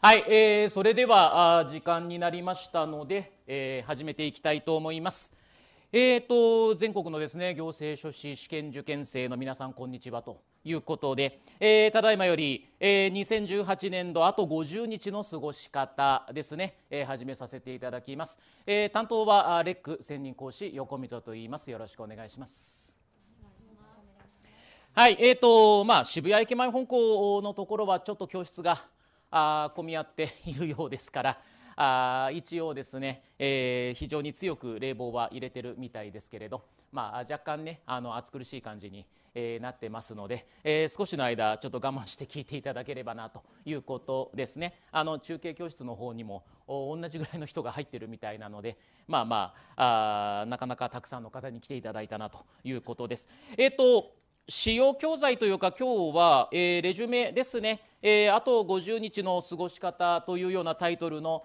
はい、えー、それではあ時間になりましたので、えー、始めていきたいと思います。えーと、全国のですね行政書士試験受験生の皆さんこんにちはということで、えー、ただいまより、えー、2018年度あと50日の過ごし方ですね、えー、始めさせていただきます、えー、担当はあレック専任講師横溝と言いますよろしくお願いしますはいえーとまあ、渋谷駅前本校のところはちょっと教室があ混み合って いるようですから。あ一応ですね、えー、非常に強く冷房は入れてるみたいですけれど、まあ、若干ねあの暑苦しい感じに、えー、なってますので、えー、少しの間ちょっと我慢して聞いていただければなということですねあの中継教室の方にも同じぐらいの人が入ってるみたいなのでまあまああなかなかたくさんの方に来ていただいたなということです。えっ、と使用教材というか今日は、えー、レジュメですね、えー、あと50日の過ごし方というようなタイトルの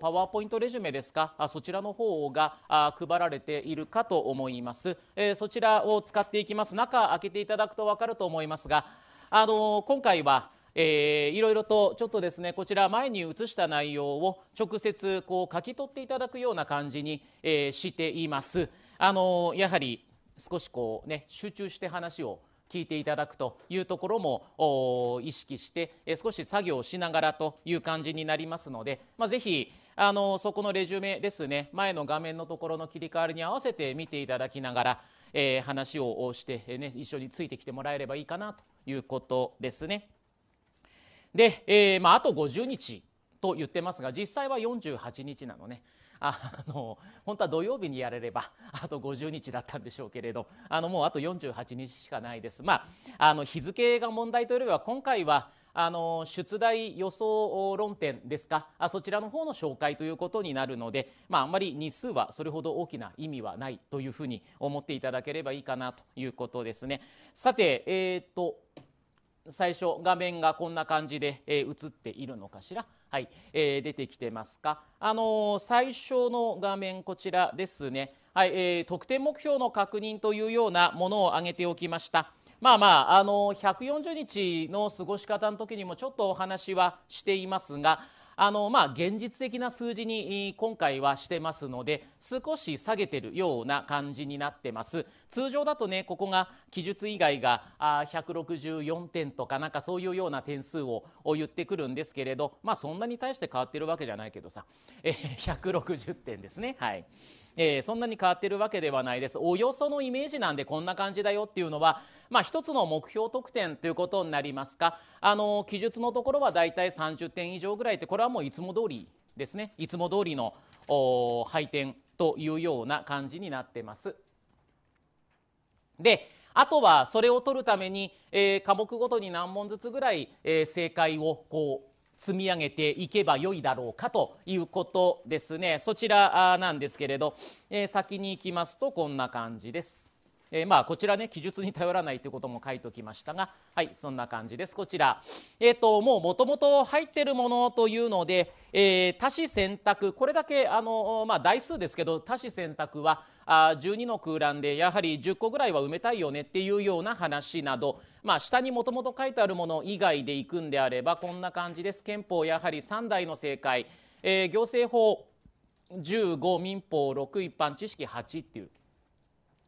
パワーポイントレジュメですかそちらの方が配られているかと思います、えー、そちらを使っていきます中開けていただくと分かると思いますが、あの今回はえー、いろいろとちょっとですねこちら前に移した内容を直接こう書き取っていただくような感じに、えー、しています。あのやはり少しこうね集中して話を聞いていただくというところも意識して少し作業しながらという感じになりますので、まあ、ぜひあのそこのレジュメですね前の画面のところの切り替わりに合わせて見ていただきながら、えー、話をして、ね、一緒についてきてもらえればいいかなということですね。で、えーまあ、あと50日と言ってますが実際は48日なのね。あの本当は土曜日にやれれば あと50日だったんでしょうけれどあのもうあと48日しかないです。まあ、あの日付が問題というよりは今回はあの出題予想論点ですかあそちらの方の紹介ということになるので、まあ、あんまり日数はそれほど大きな意味はないというふうに思っていただければいいかなということですね。さて、えーと、最初画面がこんな感じで、えー、映っているのかしら。はい、えー、出てきてますか。あのー、最初の画面こちらですね。はい、えー、得点目標の確認というようなものを挙げておきました。まあまあ、あのー、140日の過ごし方の時にもちょっとお話はしていますが、あの、まあ、現実的な数字に今回はしてますので少し下げているような感じになってます通常だとねここが記述以外があ164点とかなんかそういうような点数を言ってくるんですけれどまあそんなに対して変わってるわけじゃないけどさ、えー、160点ですねはい。えー、そんなに変わってるわけではないですおよそのイメージなんでこんな感じだよっていうのは、まあ、一つの目標得点ということになりますかあの記述のところはだいたい30点以上ぐらいってこれはもういつも通りですねいつも通りの配点というような感じになってます。であとはそれを取るために、えー、科目ごとに何問ずつぐらい、えー、正解をこう積み上げていけばよいだろうかということですねそちらなんですけれど、えー、先に行きますとこんな感じです。えー、まあこちらね記述に頼らないということも書いておきましたがはいそんな感じですこちら、えーと、もうもともと入ってるものというので、えー、多子選択これだけあの、まあ、台数ですけど多子選択はあ12の空欄でやはり10個ぐらいは埋めたいよねっていうような話など、まあ、下にもともと書いてあるもの以外でいくんであればこんな感じです憲法やはり3代の正解、えー、行政法15民法6一般知識8っていう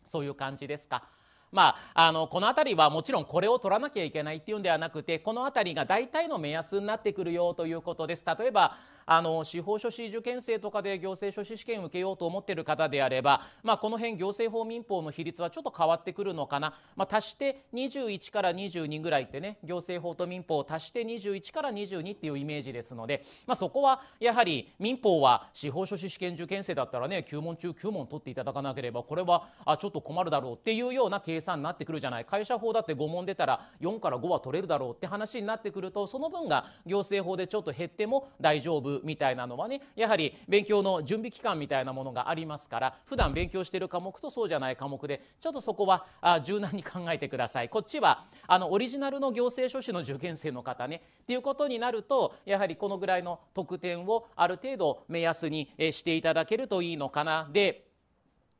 そういう感じですか。まあ、あのこの辺りはもちろんこれを取らなきゃいけないっていうんではなくてこの辺りが大体の目安になってくるよということです。例えばあの司法書士受験生とかで行政書士試験受けようと思ってる方であれば、まあ、この辺行政法民法の比率はちょっと変わってくるのかな、まあ、足して21から22ぐらいってね行政法と民法を足して21から22っていうイメージですので、まあ、そこはやはり民法は司法書士試験受験生だったらね9問中9問取っていただかなければこれはあちょっと困るだろうっていうような計算になってくるじゃない会社法だって5問出たら4から5は取れるだろうって話になってくるとその分が行政法でちょっと減っても大丈夫みたいなのはねやはり勉強の準備期間みたいなものがありますから普段勉強してる科目とそうじゃない科目でちょっとそこはあ柔軟に考えてくださいこっちはあのオリジナルの行政書士の受験生の方ねっていうことになるとやはりこのぐらいの得点をある程度目安にしていただけるといいのかなで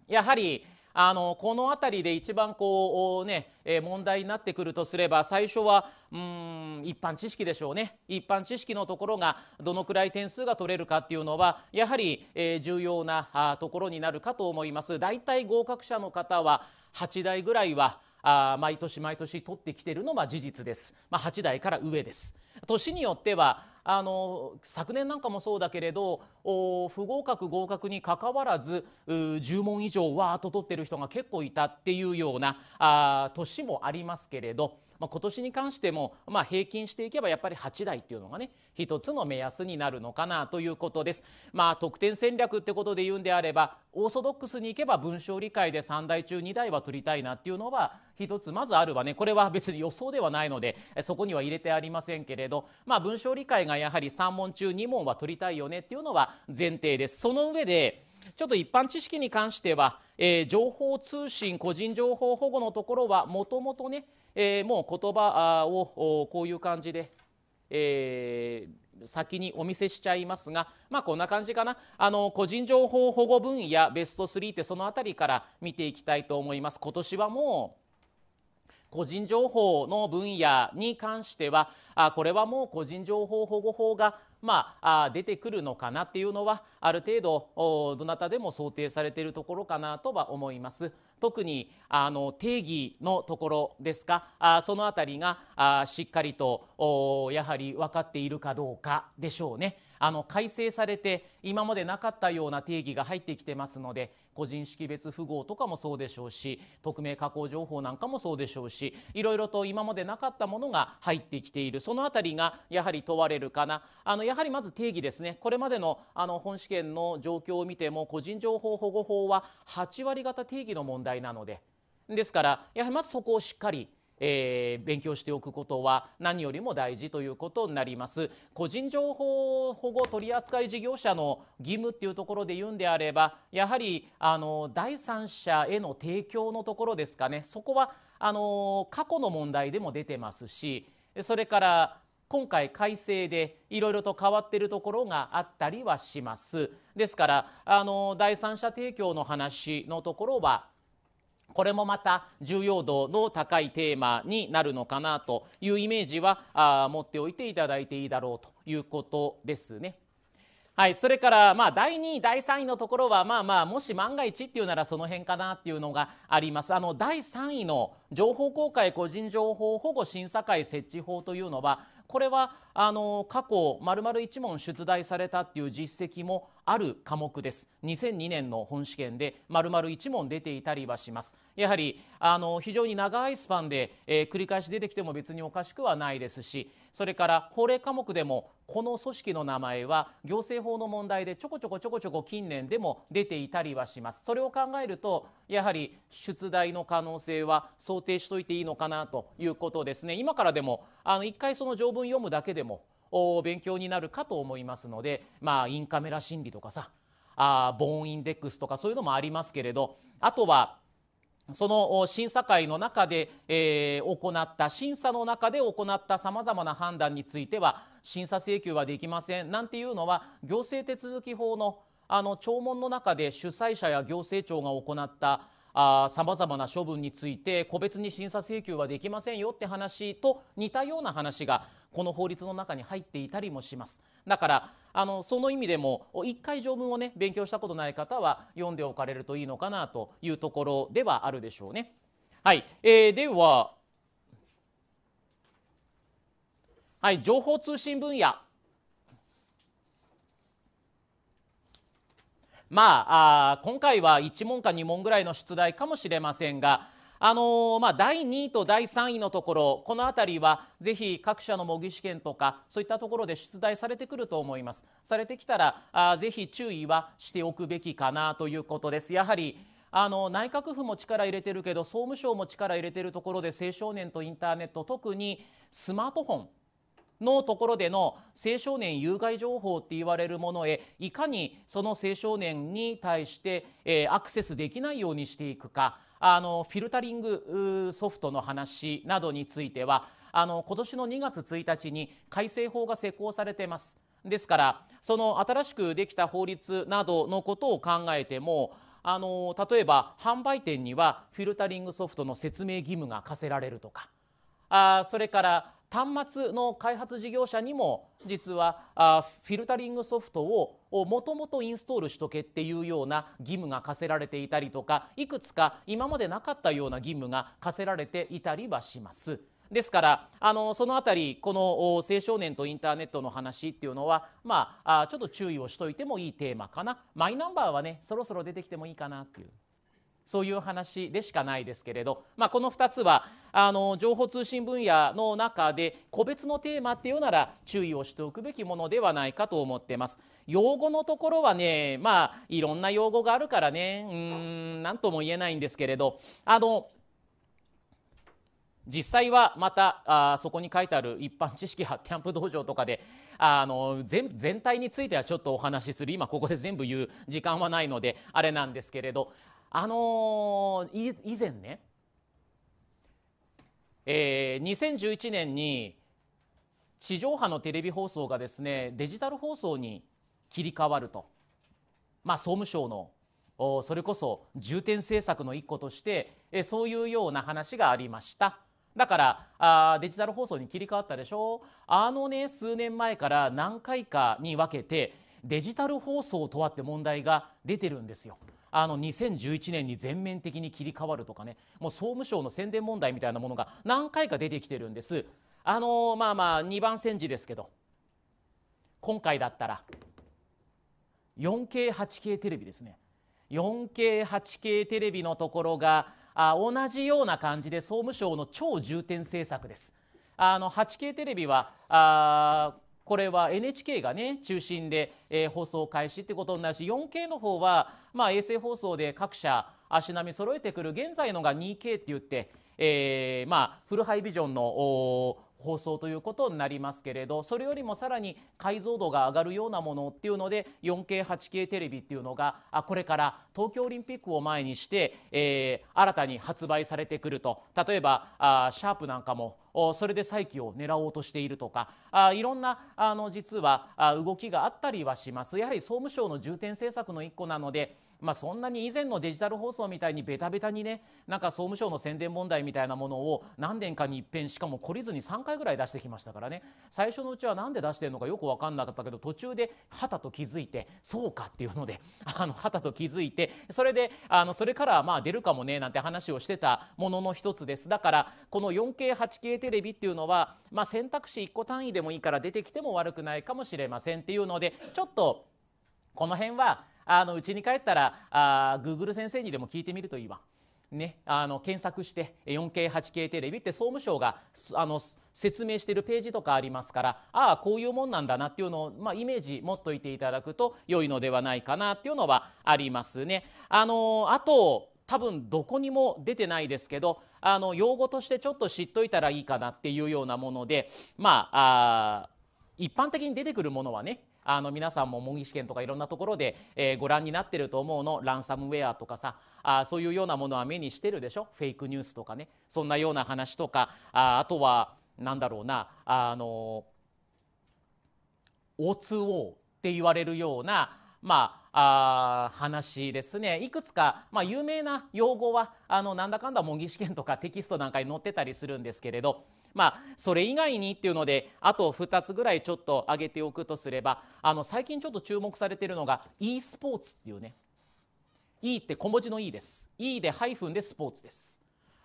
やはりあのこの辺りで一番こうね、え問題になってくるとすれば最初はうん一般知識でしょうね一般知識のところがどのくらい点数が取れるかっていうのはやはり、え重要なところになるかと思います。大体合格者の方は8台ぐらいはあ毎年毎年取ってきてるのは事実です、まあ、8代から上です年によってはあの昨年なんかもそうだけれど不合格合格にかかわらず10問以上わーっと取ってる人が結構いたっていうようなあ年もありますけれどまあ、今年に関しても、まあ、平均していけばやっぱり8台っていうのがね一つの目安になるのかなということです。まあ、得点戦略ってことで言うんであればオーソドックスにいけば文章理解で3台中2台は取りたいなっていうのは一つまずあるわねこれは別に予想ではないのでそこには入れてありませんけれど、まあ、文章理解がやはり3問中2問は取りたいよねっていうのは前提です。その上でちょっと一般知識に関しては、えー、情報通信個人情報保護のところはもともとね、えー、もう言葉をこういう感じで、えー、先にお見せしちゃいますが、まあ、こんな感じかなあの個人情報保護分野ベスト3ってその辺りから見ていきたいと思います。今年はもう個人情報の分野に関してはあこれはもう個人情報保護法がまあ、出てくるのかなっていうのはある程度どなたでも想定されているところかなとは思います。特にあの定義のところですかあその辺りがあしっかりとやはり分かっているかどうかでしょうね。あの改正されて今までなかったような定義が入ってきてますので個人識別符号とかもそうでしょうし匿名加工情報なんかもそうでしょうしいろいろと今までなかったものが入ってきているその辺りがやはり問われるかなあのやはりまず定義ですねこれまでのあの本試験の状況を見ても個人情報保護法は8割方定義の問題なのでですからやはりまずそこをしっかりえー、勉強しておくことは何よりも大事ということになります個人情報保護取扱事業者の義務っていうところで言うんであればやはりあの第三者への提供のところですかねそこはあの過去の問題でも出てますしそれから今回改正でいろいろと変わっているところがあったりはします。ですからあの第三者提供の話のところはこれもまた重要度の高いテーマになるのかなというイメージはあ持っておいていただいていいだろうということですね。はい、それからまあ第2位第3位のところはまあまあもし万が一っていうならその辺かなっていうのがありますあの第3位の情報公開個人情報保護審査会設置法というのはこれはあの過去丸々1問出題されたという実績もある科目です2002年の本試験で丸々1問出ていたりはしますやはりあの非常に長いスパンで、えー、繰り返し出てきても別におかしくはないですしそれから法令科目でもこの組織の名前は行政法の問題でちょこちょこちょこちょこ近年でも出ていたりはしますそれを考えるとやはり出題の可能性は想定しといていいのかなということですね今からでもあの一回その条文読むだけでも勉強になるかと思いますので、まあ、インカメラ心理とかさあボーンインデックスとかそういうのもありますけれどあとはその審査会の中で、えー、行った審査の中で行ったさまざまな判断については審査請求はできませんなんていうのは行政手続き法のあの聴聞の中で主催者や行政庁が行ったさまざまな処分について個別に審査請求はできませんよって話と似たような話がこの法律の中に入っていたりもします。だからあのその意味でも1回条文をね勉強したことない方は読んでおかれるといいのかなというところではあるでしょうね。はい、えー、では、はい、情報通信分野まあ、あ今回は1問か2問ぐらいの出題かもしれませんがあのー、まあ、第2位と第3位のところこの辺りはぜひ各社の模擬試験とかそういったところで出題されてくると思いますされてきたらあぜひ注意はしておくべきかなということですやはりあの内閣府も力入れてるけど総務省も力入れてるところで青少年とインターネット特にスマートフォンのところでの青少年有害情報って言われるものへいかにその青少年に対して、えー、アクセスできないようにしていくかあのフィルタリングソフトの話などについてはあの今年の2月1日に改正法が施行されています。ですからその新しくできた法律などのことを考えてもあの例えば販売店にはフィルタリングソフトの説明義務が課せられるとかあそれから端末の開発事業者にも実はフィルタリングソフトをもともとインストールしとけっていうような義務が課せられていたりとかいくつか今までなかったような義務が課せられていたりはします。ですからあのその辺りこの青少年とインターネットの話っていうのは、まあ、ちょっと注意をしといてもいいテーマかなマイナンバーはねそろそろ出てきてもいいかなっていう。そういう話でしかないですけれど、まあ、この2つはあの情報通信分野の中で個別のテーマっていうなら注意をしておくべきものではないかと思ってます。用語のところはねまあいろんな用語があるからねうん何とも言えないんですけれどあの実際はまたあそこに書いてある一般知識派キャンプ道場とかであの全全体についてはちょっとお話しする今ここで全部言う時間はないのであれなんですけれどあのー、以前ね、えー、2011年に地上波のテレビ放送がですねデジタル放送に切り替わると、まあ、総務省のそれこそ重点政策の一個としてそういうような話がありましただからあデジタル放送に切り替わったでしょあのね数年前から何回かに分けてデジタル放送とはって問題が出てるんですよ。あの2011年に全面的に切り替わるとかねもう総務省の宣伝問題みたいなものが何回か出てきてるんですあのまあまあ2番煎じですけど今回だったら 4K8K テレビですね 4K8K テレビのところがあ同じような感じで総務省の超重点政策ですあの 8K テレビはあこれは NHK がね中心で、えー、放送開始ってことになるし 4K の方は、まあ、衛星放送で各社足並み揃えてくる現在のが 2K って言って、えー、まあフルハイビジョンの放送ということになりますけれどそれよりもさらに解像度が上がるようなものっていうので 4K8K テレビっていうのがあこれから東京オリンピックを前にして、えー、新たに発売されてくると例えばあシャープなんかもそれで再起を狙おうとしているとかあいろんなあの実は動きがあったりはしますやはり総務省の重点政策の一個なのでまあ、そんなに以前のデジタル放送みたいにベタベタにねなんか総務省の宣伝問題みたいなものを何年かに一遍しかも懲りずに3回ぐらい出してきましたからね最初のうちは何で出してるのかよく分かんなかったけど途中ではたと気づいてそうかっていうのであのはたと気づいてそれであのそれからまあ出るかもねなんて話をしてたものの一つですだからこの 4K8K テレビっていうのは、まあ、選択肢1個単位でもいいから出てきても悪くないかもしれませんっていうのでちょっとこの辺はあの家に帰ったらあ Google 先生にでも聞いてみるといいわ。ね、あの検索して 4K8K テレビって総務省があの説明しているページとかありますからああこういうもんなんだなっていうのを、まあ、イメージ持っといていただくと良いのではないかなっていうのはありますね。あのあと多分どこにも出てないですけどあの用語としてちょっと知っといたらいいかなっていうようなものでまああ一般的に出てくるものはねあの皆さんも模擬試験とかいろんなところで、えー、ご覧になってると思うのランサムウェアとかさあそういうようなものは目にしてるでしょフェイクニュースとかねそんなような話とかああとは何だろうなあの O2O って言われるようなまあ、あ話ですねいくつか、まあ、有名な用語はあのなんだかんだ模擬試験とかテキストなんかに載ってたりするんですけれどまあ、それ以外にっていうのであと2つぐらいちょっと上げておくとすればあの最近ちょっと注目されているのが e スポーツっていうね e って小文字の e です e でハイフンでスポーツです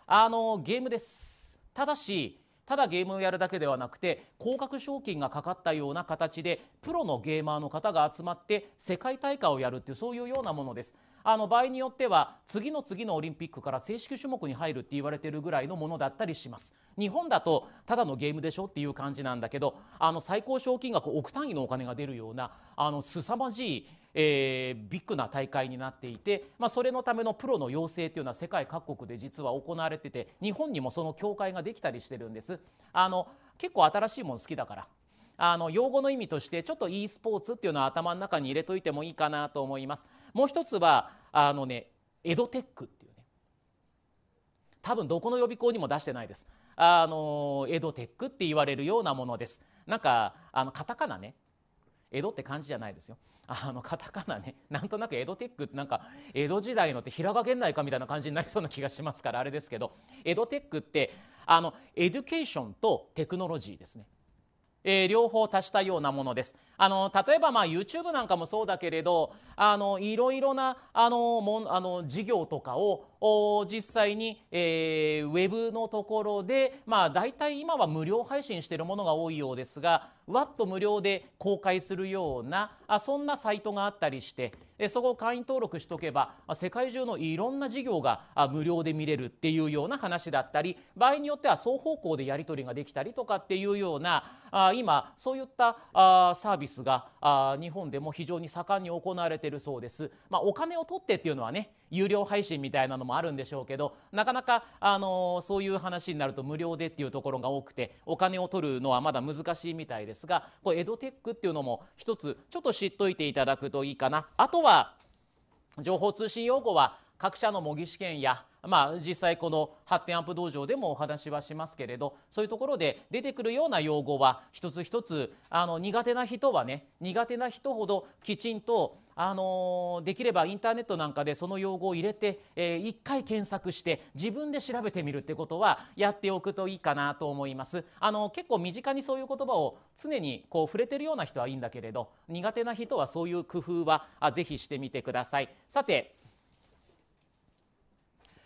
あのゲームですただしただゲームをやるだけではなくて高額賞金がかかったような形でプロのゲーマーの方が集まって世界大会をやるっていうそういうようなものですあの場合によっては次の次のオリンピックから正式種目に入るって言われてるぐらいのものだったりします日本だとただのゲームでしょっていう感じなんだけどあの最高賞金額億単位のお金が出るようなあの凄まじいえー、ビッグな大会になっていて、まあ、それのためのプロの養成というのは世界各国で実は行われてて日本にもその協会ができたりしてるんです。あの結構新しいもの好きだからあの用語の意味としてちょっと e スポーツっていうのは頭の中に入れといてもいいかなと思いますもう一つはあのねエドテックっていうね多分どこの予備校にも出してないですあのエドテックって言われるようなものですなんかあのカタカナねエドって感じじゃないですよあのカタカナねなんとなくエドテックってなんか江戸時代のって平賀源内かみたいな感じになりそうな気がしますからあれですけどエドテックってあのエデュケーションとテクノロジーですねえ両方足したようなものです。あの例えばまあ YouTube なんかもそうだけれどあのいろいろなあのもあの事業とかを実際に、えー、ウェブのところで、まあ、大体今は無料配信しているものが多いようですがわっと無料で公開するようなあそんなサイトがあったりしてでそこを会員登録しとけば世界中のいろんな事業が無料で見れるっていうような話だったり場合によっては双方向でやり取りができたりとかっていうようなあ今そういったあサービススがあ日本でも非常に盛んに行われているそうです、まあ、お金を取ってっていうのはね有料配信みたいなのもあるんでしょうけどなかなか、あのー、そういう話になると無料でっていうところが多くてお金を取るのはまだ難しいみたいですがこれエドテックっていうのも一つちょっと知っといていただくといいかなあとは情報通信用語は各社の模擬試験やまあ、実際この発展アップ道場でもお話はしますけれどそういうところで出てくるような用語は一つ一つあの苦手な人はね苦手な人ほどきちんとあのできればインターネットなんかでその用語を入れて、えー、回検索して自分で調べてみるってことはやっておくといいかなと思いますあの結構身近にそういう言葉を常にこう触れてるような人はいいんだけれど苦手な人はそういう工夫はあぜひしてみてくださいさて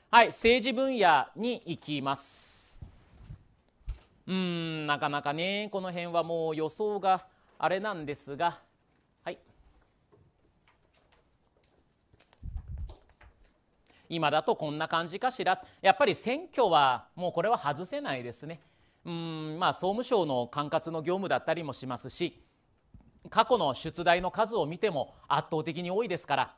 はい、政治分野に行きます。うん、なかなかね、この辺はもう予想があれなんですが、はい。今だとこんな感じかしら。やっぱり選挙はもうこれは外せないですね。うん、まあ総務省の管轄の業務だったりもしますし、過去の出題の数を見ても圧倒的に多いですから。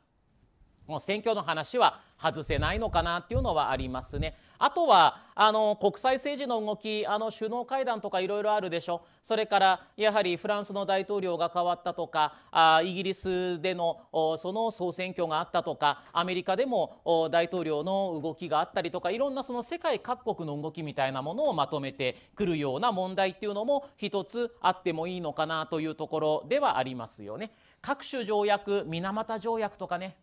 選挙の話は外せないのかなっていうのはありますね。あとはあの国際政治の動きあの首脳会談とかいろいろあるでしょそれからやはりフランスの大統領が変わったとかあイギリスでのその総選挙があったとかアメリカでも大統領の動きがあったりとかいろんなその世界各国の動きみたいなものをまとめてくるような問題っていうのも一つあってもいいのかなというところではありますよね。各種条約水俣条約とかね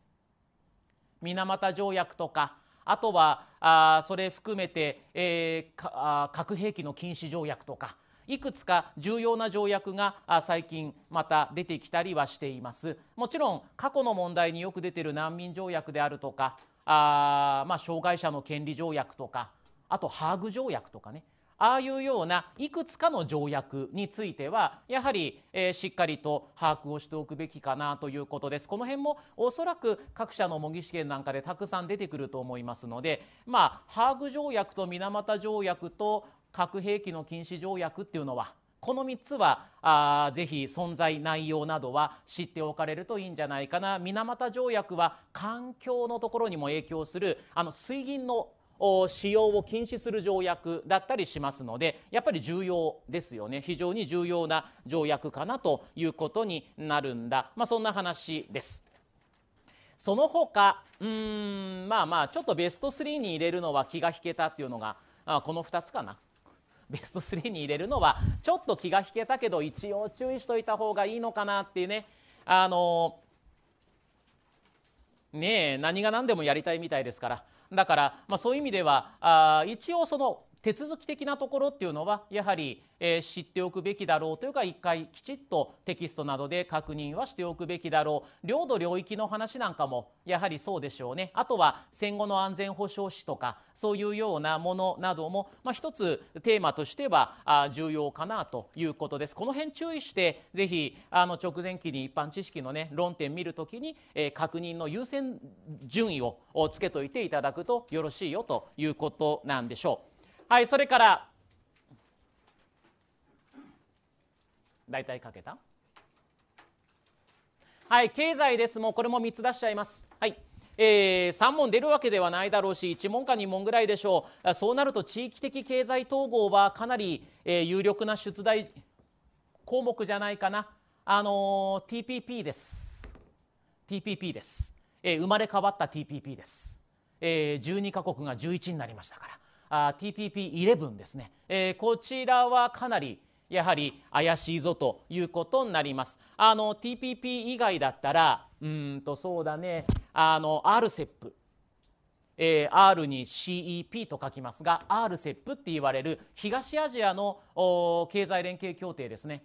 水俣条約とかあとはあそれ含めて、えー、か核兵器の禁止条約とかいくつか重要な条約が最近また出てきたりはしていますもちろん過去の問題によく出てる難民条約であるとかあ、まあ、障害者の権利条約とかあとハーグ条約とかねああいうようないくつかの条約についてはやはり、えー、しっかりと把握をしておくべきかなということですこの辺もおそらく各社の模擬試験なんかでたくさん出てくると思いますのでまあハーグ条約と水俣条約と核兵器の禁止条約っていうのはこの3つはあぜひ存在内容などは知っておかれるといいんじゃないかな水俣条約は環境のところにも影響するあの水銀の使用を禁止する条約だったりしますのでやっぱり重要ですよね非常に重要な条約かなということになるんだ、まあ、そんな話です。その他うんまあまあちょっとベスト3に入れるのは気が引けたっていうのがあこの2つかな。ベスト3に入れるのはちょっと気が引けたけど一応注意しといた方がいいのかなっていうねあのねえ何が何でもやりたいみたいですからだから、まあ、そういう意味ではあ一応その手続き的なところっていうのはやはり、え知っておくべきだろうというか一回きちっとテキストなどで確認はしておくべきだろう領土領域の話なんかもやはりそうでしょうねあとは戦後の安全保障史とかそういうようなものなども、まあ、一つテーマとしてはあ重要かなということですこの辺注意してぜひあの直前期に一般知識のね論点見るときに、え確認の優先順位をつけといていただくとよろしいよということなんでしょう。はい、それから、大体かけたはい、経済です。もうこれも3つ出しちゃいます。はい。えー、3問出るわけではないだろうし1問か2問ぐらいでしょうそうなると地域的経済統合はかなり、えー、有力な出題項目じゃないかな、あのー、TPP です TPP です、えー、生まれ変わった TPP です、えー、12カ国が11になりましたから TPP11 ですね、えー、こちらはかなりやはり怪しいぞということになります。あの TPP 以外だったらうんとそうだねあの RCEP えー、R に CEP と書きますが RCEP って言われる東アジアの経済連携協定ですね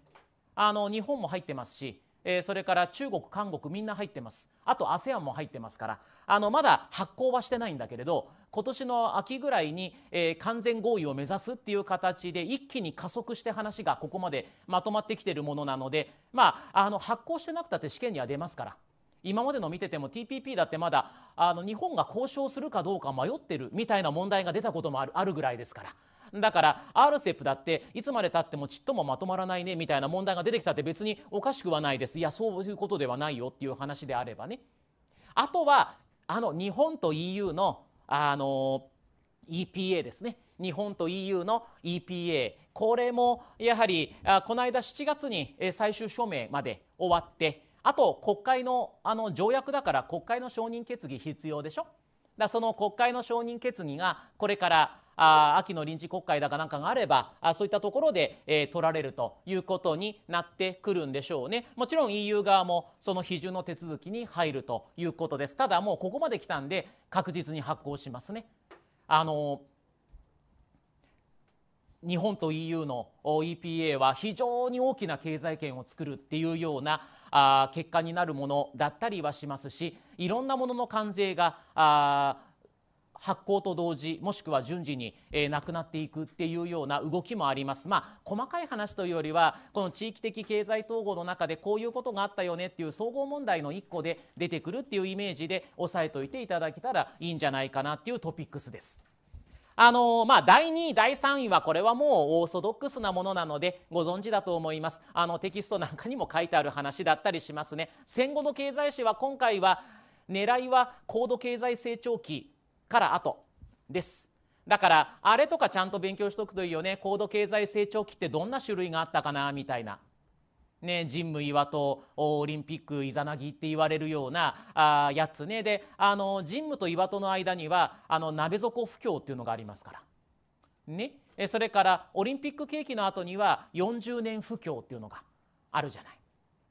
あの日本も入ってますし、えー、それから中国韓国みんな入ってますあと ASEAN も入ってますからあのまだ発行はしてないんだけれど今年の秋ぐらいに、えー、完全合意を目指すっていう形で一気に加速して話がここまでまとまってきてるものなので、まあ、あの発行してなくたって試験には出ますから。今までの見てても TPP だってまだあの日本が交渉するかどうか迷ってるみたいな問題が出たこともあるあるぐらいですから。だから RCEP だっていつまでたってもちっともまとまらないねみたいな問題が出てきたって別におかしくはないですいやそういうことではないよっていう話であればねあとはあの日本と EU のあの EPA ですね日本と EU の EPA これもやはりこの間7月に最終署名まで終わってあと国会のあの条約だから国会の承認決議必要でしょだその国会の承認決議がこれからあ秋の臨時国会だかなんかがあればあそういったところで、えー、取られるということになってくるんでしょうねもちろん EU 側もその批准の手続きに入るということですただもうここまで来たんで確実に発行しますねあの日本と EU の EPA は非常に大きな経済圏を作るっていうようなあ結果になるものだったりはしますしいろんなものの関税があ発行と同時もしくは順次に、えー、なくなっていくっていうような動きもあります。まあ、細かい話というよりはこの地域的経済統合の中でこういうことがあったよねっていう総合問題の1個で出てくるっていうイメージで押さえといていただけたらいいんじゃないかなっていうトピックスです。あのまあ、第2位第3位はこれはもうオーソドックスなものなのでご存知だと思いますあのテキストなんかにも書いてある話だったりしますね戦後の経済史は今回は狙いは高度経済成長期から後ですだからあれとかちゃんと勉強しとくといいよね高度経済成長期ってどんな種類があったかなみたいな。ね、神武岩とオリンピックイザナギって言われるようなあやつねであの神武と岩戸の間にはあの鍋底不況っていうのがありますから、ね、それからオリンピック景気の後には40年不況っていうのがあるじゃな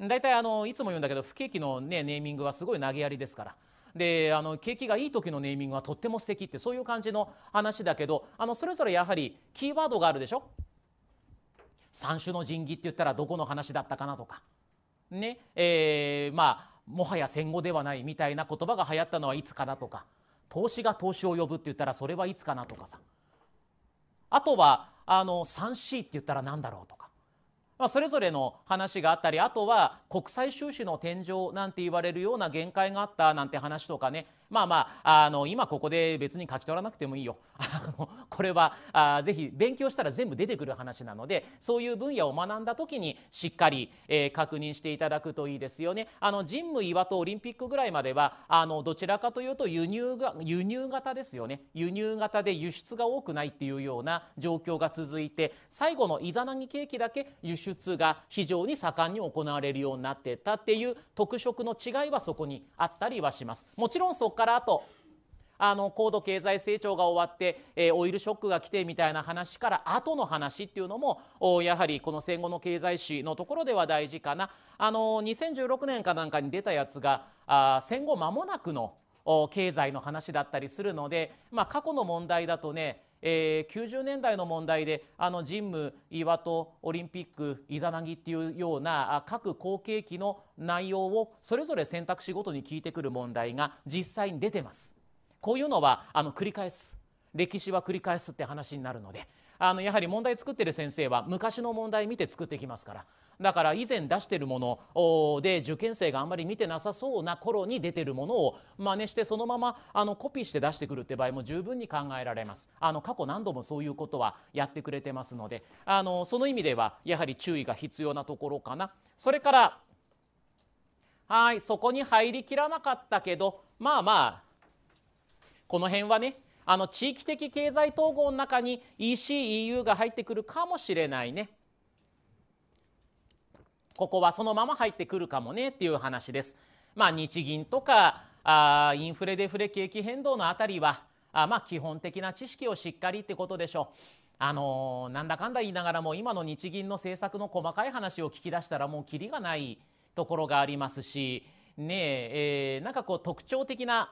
い。大体あのいつも言うんだけど不景気の、ね、ネーミングはすごい投げやりですからであの景気がいい時のネーミングはとっても素敵ってそういう感じの話だけどあのそれぞれやはりキーワードがあるでしょ三種の神器って言ったらどこの話だったかなとかねえー、まあもはや戦後ではないみたいな言葉が流行ったのはいつかなとか投資が投資を呼ぶって言ったらそれはいつかなとかさあとはあの 3C って言ったら何だろうとかまあ、それぞれの話があったりあとは国際収支の天井なんて言われるような限界があったなんて話とかねまあまああの今ここで別に書き取らなくてもいいよ これはあぜひ勉強したら全部出てくる話なのでそういう分野を学んだ時にしっかり、えー、確認していただくといいですよね。あの神武岩とオリンピックぐらいまではあのどちらかというと輸入が輸入型ですよね輸入型で輸出が多くないっていうような状況が続いて最後のイザナギケーキだけ輸出が非常に盛んに行われるようになってたっていう特色の違いはそこにあったりはします。もちろんそからあとあの高度経済成長が終わって、えー、オイルショックが来てみたいな話から後の話っていうのもやはりこの戦後の経済史のところでは大事かなあの2016年かなんかに出たやつがあ戦後間もなくの経済の話だったりするので、まあ、過去の問題だとねえー、90年代の問題であの神武岩戸オリンピックイザナギっていうような各後継機の内容をそれぞれ選択肢ごとに聞いてくる問題が実際に出てます。こういうのはあの繰り返す歴史は繰り返すって話になるのであのやはり問題作ってる先生は昔の問題見て作ってきますからだから以前出してるもので受験生があんまり見てなさそうな頃に出てるものを真似してそのままあのコピーして出してくるって場合も十分に考えられますあの過去何度もそういうことはやってくれてますのであのその意味ではやはり注意が必要なところかなそれからはいそこに入りきらなかったけどまあまあこの辺はねあの地域的経済統合の中に ECEU が入ってくるかもしれないね。ここはそのまま入ってくるかもねっていう話です。まあ、日銀とかあインフレデフレ景気変動のあたりはあまあ基本的な知識をしっかりってことでしょう。あのー、なんだかんだ言いながらも今の日銀の政策の細かい話を聞き出したらもうキリがないところがありますしねええー、なんかこう特徴的な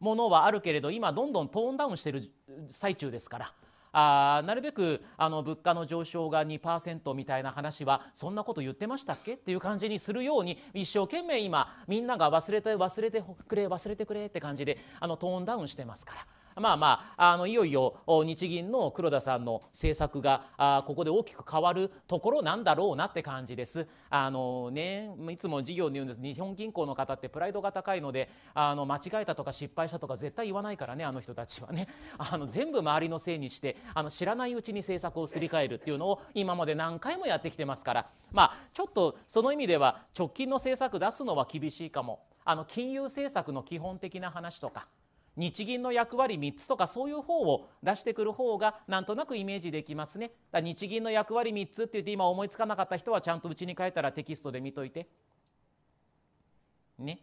ものはあるけれど今どんどんトーンダウンしてる最中ですからあなるべくあの物価の上昇が2%みたいな話はそんなこと言ってましたっけっていう感じにするように一生懸命今みんなが忘れて忘れてくれ忘れてくれって感じであのトーンダウンしてますから。まあまああのいよいよ日銀の黒田さんの政策があここで大きく変わるところなんだろうなって感じです。あのね、いつも事業で言うんです日本銀行の方ってプライドが高いのであの間違えたとか失敗したとか絶対言わないからねあの人たちはね あの全部周りのせいにしてあの知らないうちに政策をすり替えるっていうのを今まで何回もやってきてますから、まあ、ちょっとその意味では直近の政策出すのは厳しいかもあの金融政策の基本的な話とか。日銀の役割3つとかそういう方を出してくる方がなんとなくイメージできますねだ日銀の役割3つって言って今思いつかなかった人はちゃんとうちに帰ったらテキストで見といてね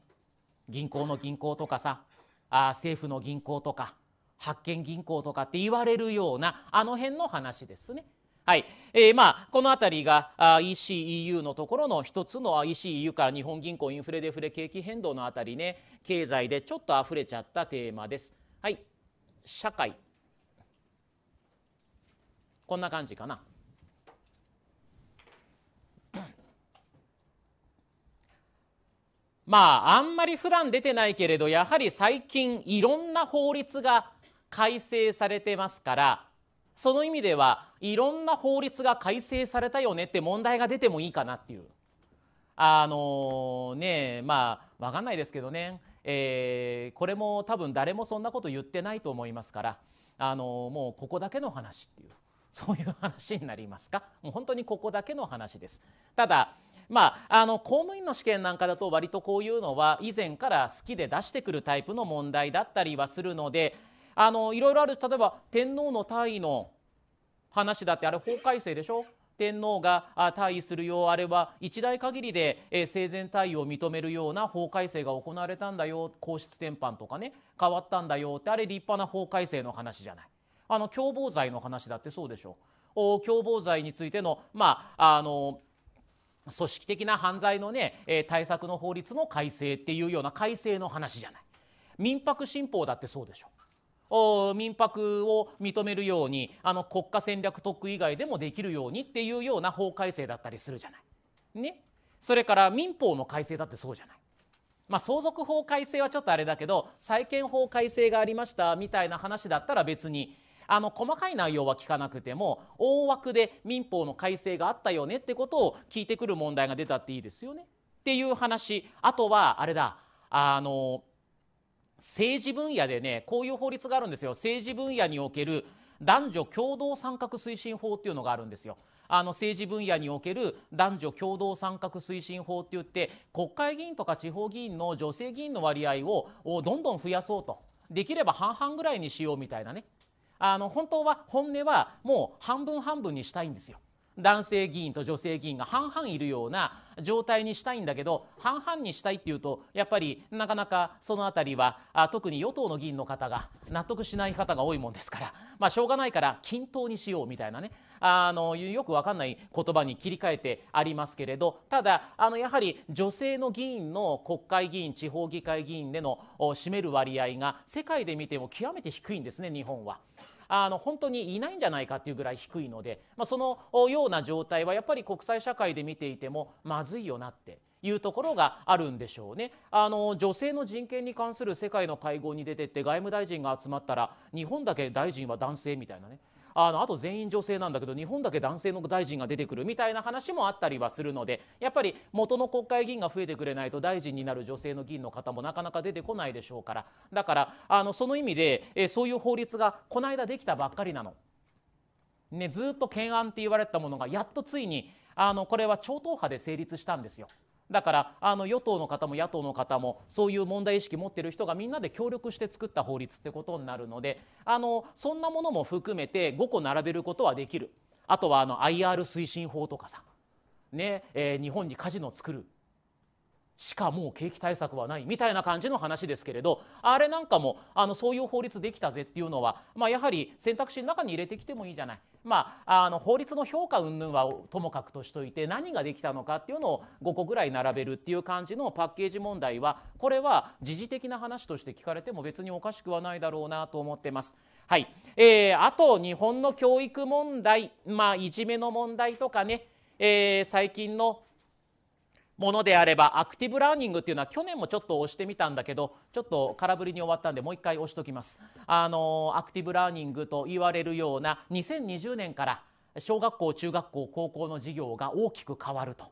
銀行の銀行とかさあ政府の銀行とか発見銀行とかって言われるようなあの辺の話ですね。はい。えー、まあこの辺りが ECEU のところの一つの ECEU から日本銀行インフレデフレ景気変動の辺りね経済でちょっと溢れちゃったテーマです。はい、社会こんな感じかな。まああんまり普段出てないけれどやはり最近いろんな法律が改正されてますからその意味ではいろんな法律が改正されたよねって問題が出てもいいかなっていうあのねまあ分かんないですけどね、えー、これも多分誰もそんなこと言ってないと思いますからあのもうここだけの話っていうそういう話になりますかもう本当にここだけの話です。ただまあ、あの公務員の試験なんかだと割とこういうのは以前から好きで出してくるタイプの問題だったりはするのであのいろいろある例えば天皇の退位の話だってあれ法改正でしょ天皇が退位するようあれは一代限りで生前退位を認めるような法改正が行われたんだよ皇室転範とかね変わったんだよってあれ立派な法改正の話じゃないあの共謀罪の話だってそうでしょ共謀罪についてのまああの組織的な犯罪のね、え対策の法律の改正っていうような改正の話じゃない民泊新法だってそうでしょ民泊を認めるようにあの国家戦略特区以外でもできるようにっていうような法改正だったりするじゃない。ね、それから民法の改正だってそうじゃない。まあ、相続法改正はちょっとあれだけど債権法改正がありましたみたいな話だったら別にあの細かい内容は聞かなくても大枠で民法の改正があったよねってことを聞いてくる問題が出たっていいですよねっていう話あとはあれだあの政治分野でねこういう法律があるんですよ政治分野における男女共同参画推進法っていうのがあるんですよ。あの政治分野における男女共同参画推進法って言って国会議員とか地方議員の女性議員の割合をどんどん増やそうとできれば半々ぐらいにしようみたいなねあの本当は本音はもう半分半分にしたいんですよ。男性議員と女性議員が半々いるような状態にしたいんだけど半々にしたいっていうとやっぱりなかなかその辺りは特に与党の議員の方が納得しない方が多いもんですから、まあ、しょうがないから均等にしようみたいなねあのよく分かんない言葉に切り替えてありますけれどただあのやはり女性の議員の国会議員地方議会議員での占める割合が世界で見ても極めて低いんですね日本は。あの本当にいないんじゃないかっていうぐらい低いので、まあ、そのような状態はやっぱり国際社会で見ていてもまずいよなっていうところがあるんでしょうねあの女性の人権に関する世界の会合に出てって外務大臣が集まったら日本だけ大臣は男性みたいなねあのあと全員女性なんだけど日本だけ男性の大臣が出てくるみたいな話もあったりはするのでやっぱり元の国会議員が増えてくれないと大臣になる女性の議員の方もなかなか出てこないでしょうからだからあのその意味で、えそういう法律がこの間できたばっかりなの。ね、ずっと懸案って言われたものがやっとついにあのこれは超党派で成立したんですよ。だからあの与党の方も野党の方もそういう問題意識持ってる人がみんなで協力して作った法律ってことになるのであのそんなものも含めて5個並べることはできるあとはあの IR 推進法とかさ、ねえー、日本にカジノを作るしかもう景気対策はないみたいな感じの話ですけれどあれなんかもあのそういう法律できたぜっていうのは、まあ、やはり選択肢の中に入れてきてもいいじゃない、まあ、あの法律の評価云々はともかくとしといて何ができたのかっていうのを5個ぐらい並べるっていう感じのパッケージ問題はこれは時事的な話として聞かれても別におかしくはないだろうなと思ってます。はいえー、あと日本の教育問題、まあ、いじめの問題とかね、えー、最近のものであればアクティブラーニングっていうのは去年もちょっと押してみたんだけどちょっと空振りに終わったんでもう一回押しときますあのアクティブラーニングと言われるような2020年から小学校中学校高校の授業が大きく変わると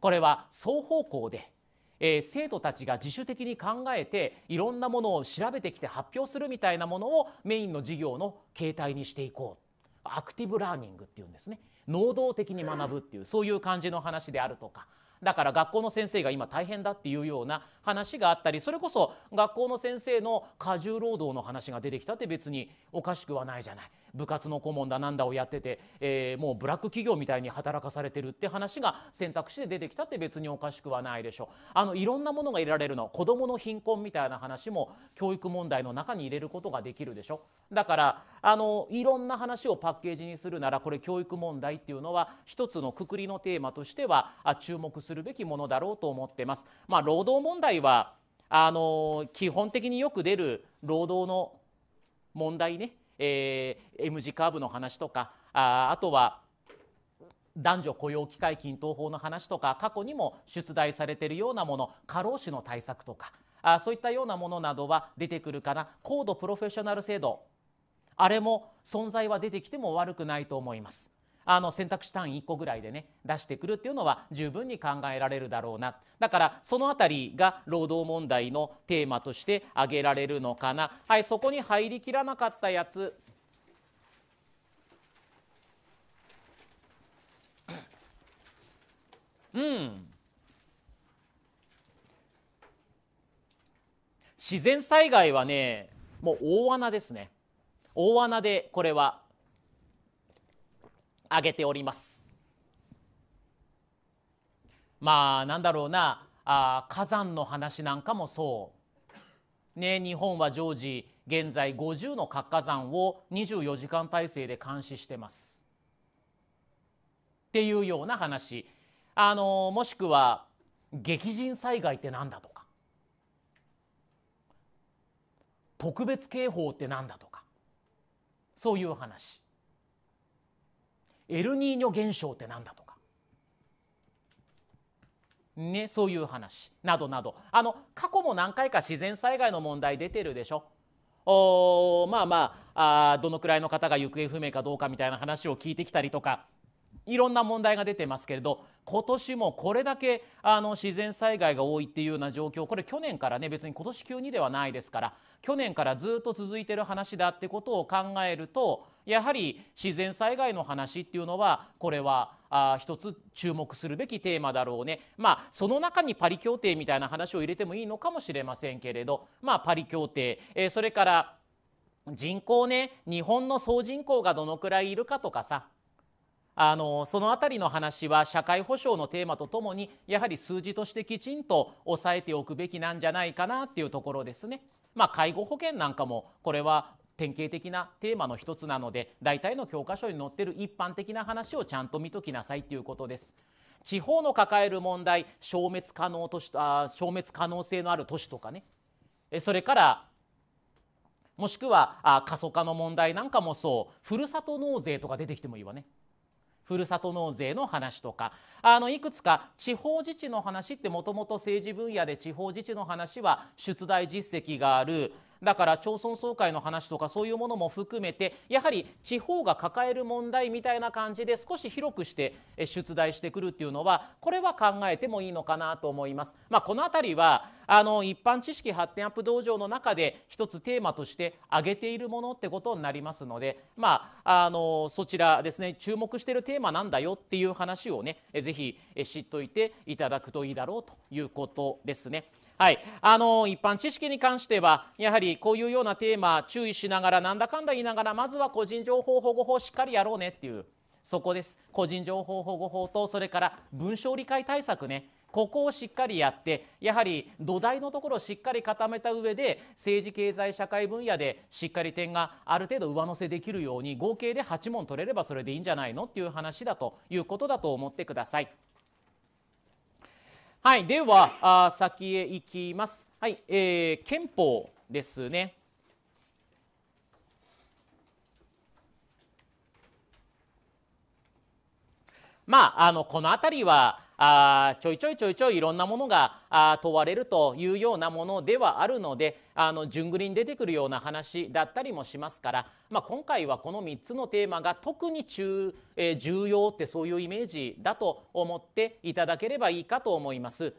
これは双方向で、えー、生徒たちが自主的に考えていろんなものを調べてきて発表するみたいなものをメインの授業の形態にしていこうアクティブラーニングっていうんですね能動的に学ぶっていうそういう感じの話であるとかだから学校の先生が今大変だっていうような話があったりそれこそ学校の先生の過重労働の話が出てきたって別におかしくはないじゃない。部活の顧問だなんだをやってて、えー、もうブラック企業みたいに働かされてるって話が選択肢で出てきたって別におかしくはないでしょうあのいろんなものが入れられるの子どもの貧困みたいな話も教育問題の中に入れることができるでしょだからあのいろんな話をパッケージにするならこれ教育問題っていうのは一つのくくりのテーマとしてはあ注目するべきものだろうと思ってます。まあ、労働問題はあの基本的によく出る労働の問題ねえー、M 字カーブの話とかああとは男女雇用機会均等法の話とか過去にも出題されているようなもの過労死の対策とかあそういったようなものなどは出てくるかな高度プロフェッショナル制度あれも存在は出てきても悪くないと思います。あの選択肢単位1個ぐらいでね出してくるっていうのは十分に考えられるだろうなだからその辺りが労働問題のテーマとして挙げられるのかなはいそこに入りきらなかったやつうん自然災害はねもう大穴ですね大穴でこれは挙げております。まあなんだろうなあ火山の話なんかもそう。ね日本は常時現在50の活火山を24時間体制で監視してます。っていうような話あのもしくは激甚災害って何だとか特別警報って何だとかそういう話エルニーニョ現象って何だとか、ね、そういう話などなどあの過去も何回か自然災害の問題出てるでしょ。おまあまああどのくらいの方が行方不明かどうかみたいな話を聞いてきたりとかいろんな問題が出てますけれど今年もこれだけあの自然災害が多いっていうような状況これ去年からね別に今年急にではないですから去年からずっと続いてる話だってことを考えるとやはり自然災害の話っていうのはこれはあ一つ注目するべきテーマだろうねまあその中にパリ協定みたいな話を入れてもいいのかもしれませんけれどまあパリ協定、えー、それから人口ね日本の総人口がどのくらいいるかとかさあのその辺りの話は社会保障のテーマとともにやはり数字としてきちんと抑えておくべきなんじゃないかなっていうところですね。まあ、介護保険なんかもこれは典型的なテーマの一つなので大体の教科書に載ってる一般的な話をちゃんと見ときなさいっていうことです。地方の抱える問題消滅可能都市あ消滅可能性のある都市とかねそれからもしくはあ過疎化の問題なんかもそうふるさと納税とか出てきてもいいわね。ふるさと納税の話とかあのいくつか地方自治の話ってもともと政治分野で地方自治の話は出題実績があるだから町村総会の話とかそういうものも含めてやはり地方が抱える問題みたいな感じで少し広くして出題してくるっていうのはこれは考えてもいいのかなと思います。まあ、この辺りはあの一般知識発展アップ道場の中で一つテーマとして挙げているものってことになりますので、まあ、あのそちらですね注目しているテーマなんだよっていう話をねひ知っておいていただくといいだろうということですね。はい、あの一般知識に関してはやはりこういうようなテーマ注意しながらなんだかんだ言いながらまずは個人情報保護法をしっかりやろうねっていうそこです個人情報保護法とそれから文章理解対策ねここをしっかりやってやはり土台のところをしっかり固めた上で政治経済社会分野でしっかり点がある程度上乗せできるように合計で8問取れればそれでいいんじゃないのっていう話だということだと思ってください。はい、ではあ先へ行きます。はい、えー、憲法ですね。まあ、あのこの辺りはあちょいちょいちょいちょいいろんなものがあ問われるというようなものではあるのであの順繰りに出てくるような話だったりもしますから、まあ、今回はこの3つのテーマが特に中、えー、重要ってそういうイメージだと思っていただければいいかと思います。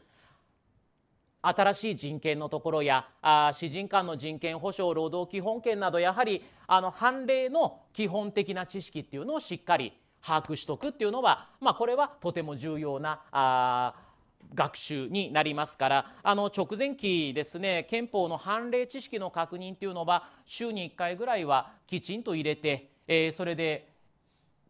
新しい人権のところやあ詩人間の人権保障労働基本権などやはりあの判例の基本的な知識っていうのをしっかり把握しとくっていうのは、まあ、これはとても重要なあ学習になりますからあの直前期ですね憲法の判例知識の確認っていうのは週に1回ぐらいはきちんと入れて、えー、それで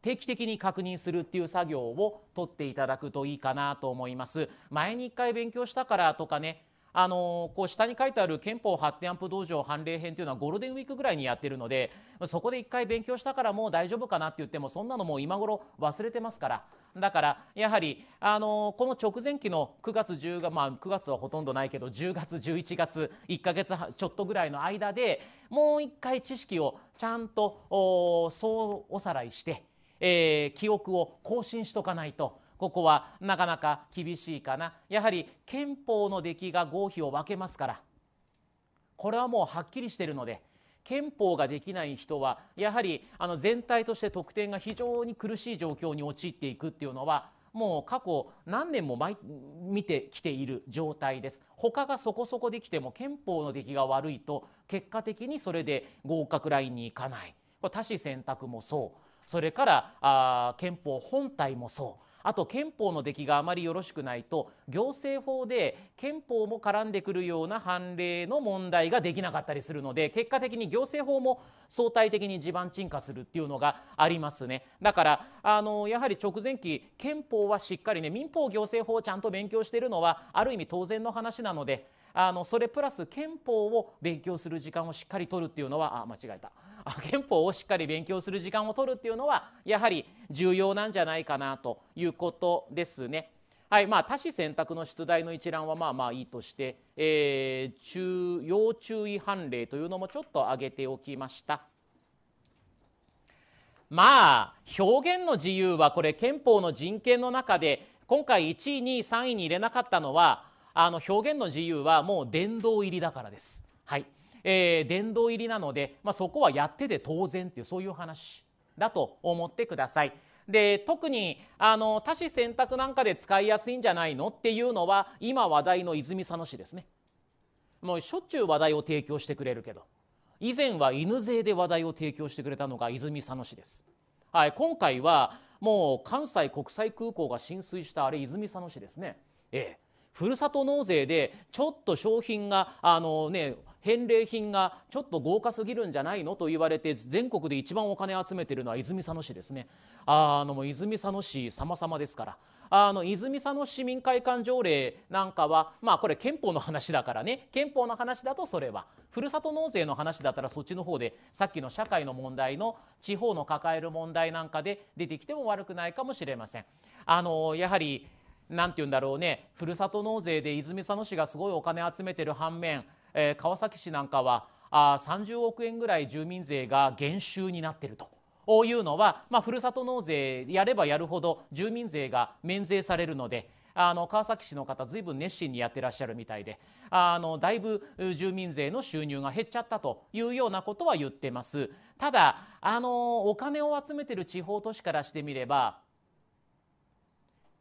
定期的に確認するっていう作業を取っていただくといいかなと思います。前に1回勉強したからとかねあのこう下に書いてある憲法発展ア保プ道場判例編というのはゴールデンウィークぐらいにやってるのでそこで1回勉強したからもう大丈夫かなって言ってもそんなのもう今頃忘れてますから。だからやはり、あのこの直前期の9月10月、まあ、9月はほとんどないけど10月11月1か月ちょっとぐらいの間でもう1回知識をちゃんとお総おさらいして、えー、記憶を更新しとかないと。ここはなかなか厳しいかなやはり憲法の出来が合否を分けますからこれはもうはっきりしているので憲法ができない人はやはりあの全体として得点が非常に苦しい状況に陥っていくっていうのはもう過去何年も見てきている状態です他がそこそこできても憲法の出来が悪いと結果的にそれで合格ラインに行かないこれ多子選択もそうそれからあ憲法本体もそうあと憲法の出来があまりよろしくないと行政法で憲法も絡んでくるような判例の問題ができなかったりするので結果的に行政法も相対的に地盤沈下するっていうのがありますねだからあのやはり直前期憲法はしっかりね民法行政法をちゃんと勉強してるのはある意味当然の話なのであのそれプラス憲法を勉強する時間をしっかりとるっていうのはあ間違えた憲法をしっかり勉強する時間を取るっていうのはやはり重要なんじゃないかなということですね。はいまあ、多種選択の出題の一覧はまあまあいいとして、えー、中要注意判例というのもちょっと挙げておきました。まあ表現の自由はこれ憲法の人権の中で今回1位2位3位に入れなかったのはあの表現の自由はもう殿堂入りだからです。はいえー、殿堂入りなので、まあ、そこはやってて当然っていうそういう話だと思ってください。で特にあの多子選択なんかで使いやすいんじゃないのっていうのは今話題の泉佐野市ですね。もうしょっちゅう話題を提供してくれるけど以前は犬勢で話題を提供してくれたのが泉佐野市です。はい、今回はもう関西国際空港が浸水したあれ泉佐野市ですね。ええ、ふるさと納税でちょっと商品があのね返礼品がちょっと豪華すぎるんじゃないのと言われて全国で一番お金集めてるのは泉佐野市ですねあのもう泉佐野市様々ですからあの泉佐野市民会館条例なんかはまあこれ憲法の話だからね憲法の話だとそれはふるさと納税の話だったらそっちの方でさっきの社会の問題の地方の抱える問題なんかで出てきても悪くないかもしれません。あのやはりなんて言うんだろうねふるさと納税で泉佐野市がすごいお金集めてる反面、えー、川崎市なんかはあ30億円ぐらい住民税が減収になってると。こういうのは、まあ、ふるさと納税やればやるほど住民税が免税されるのであの川崎市の方ずいぶん熱心にやってらっしゃるみたいであのだいぶ住民税の収入が減っちゃったというようなことは言ってますただあのお金を集めてる地方都市からしてみれば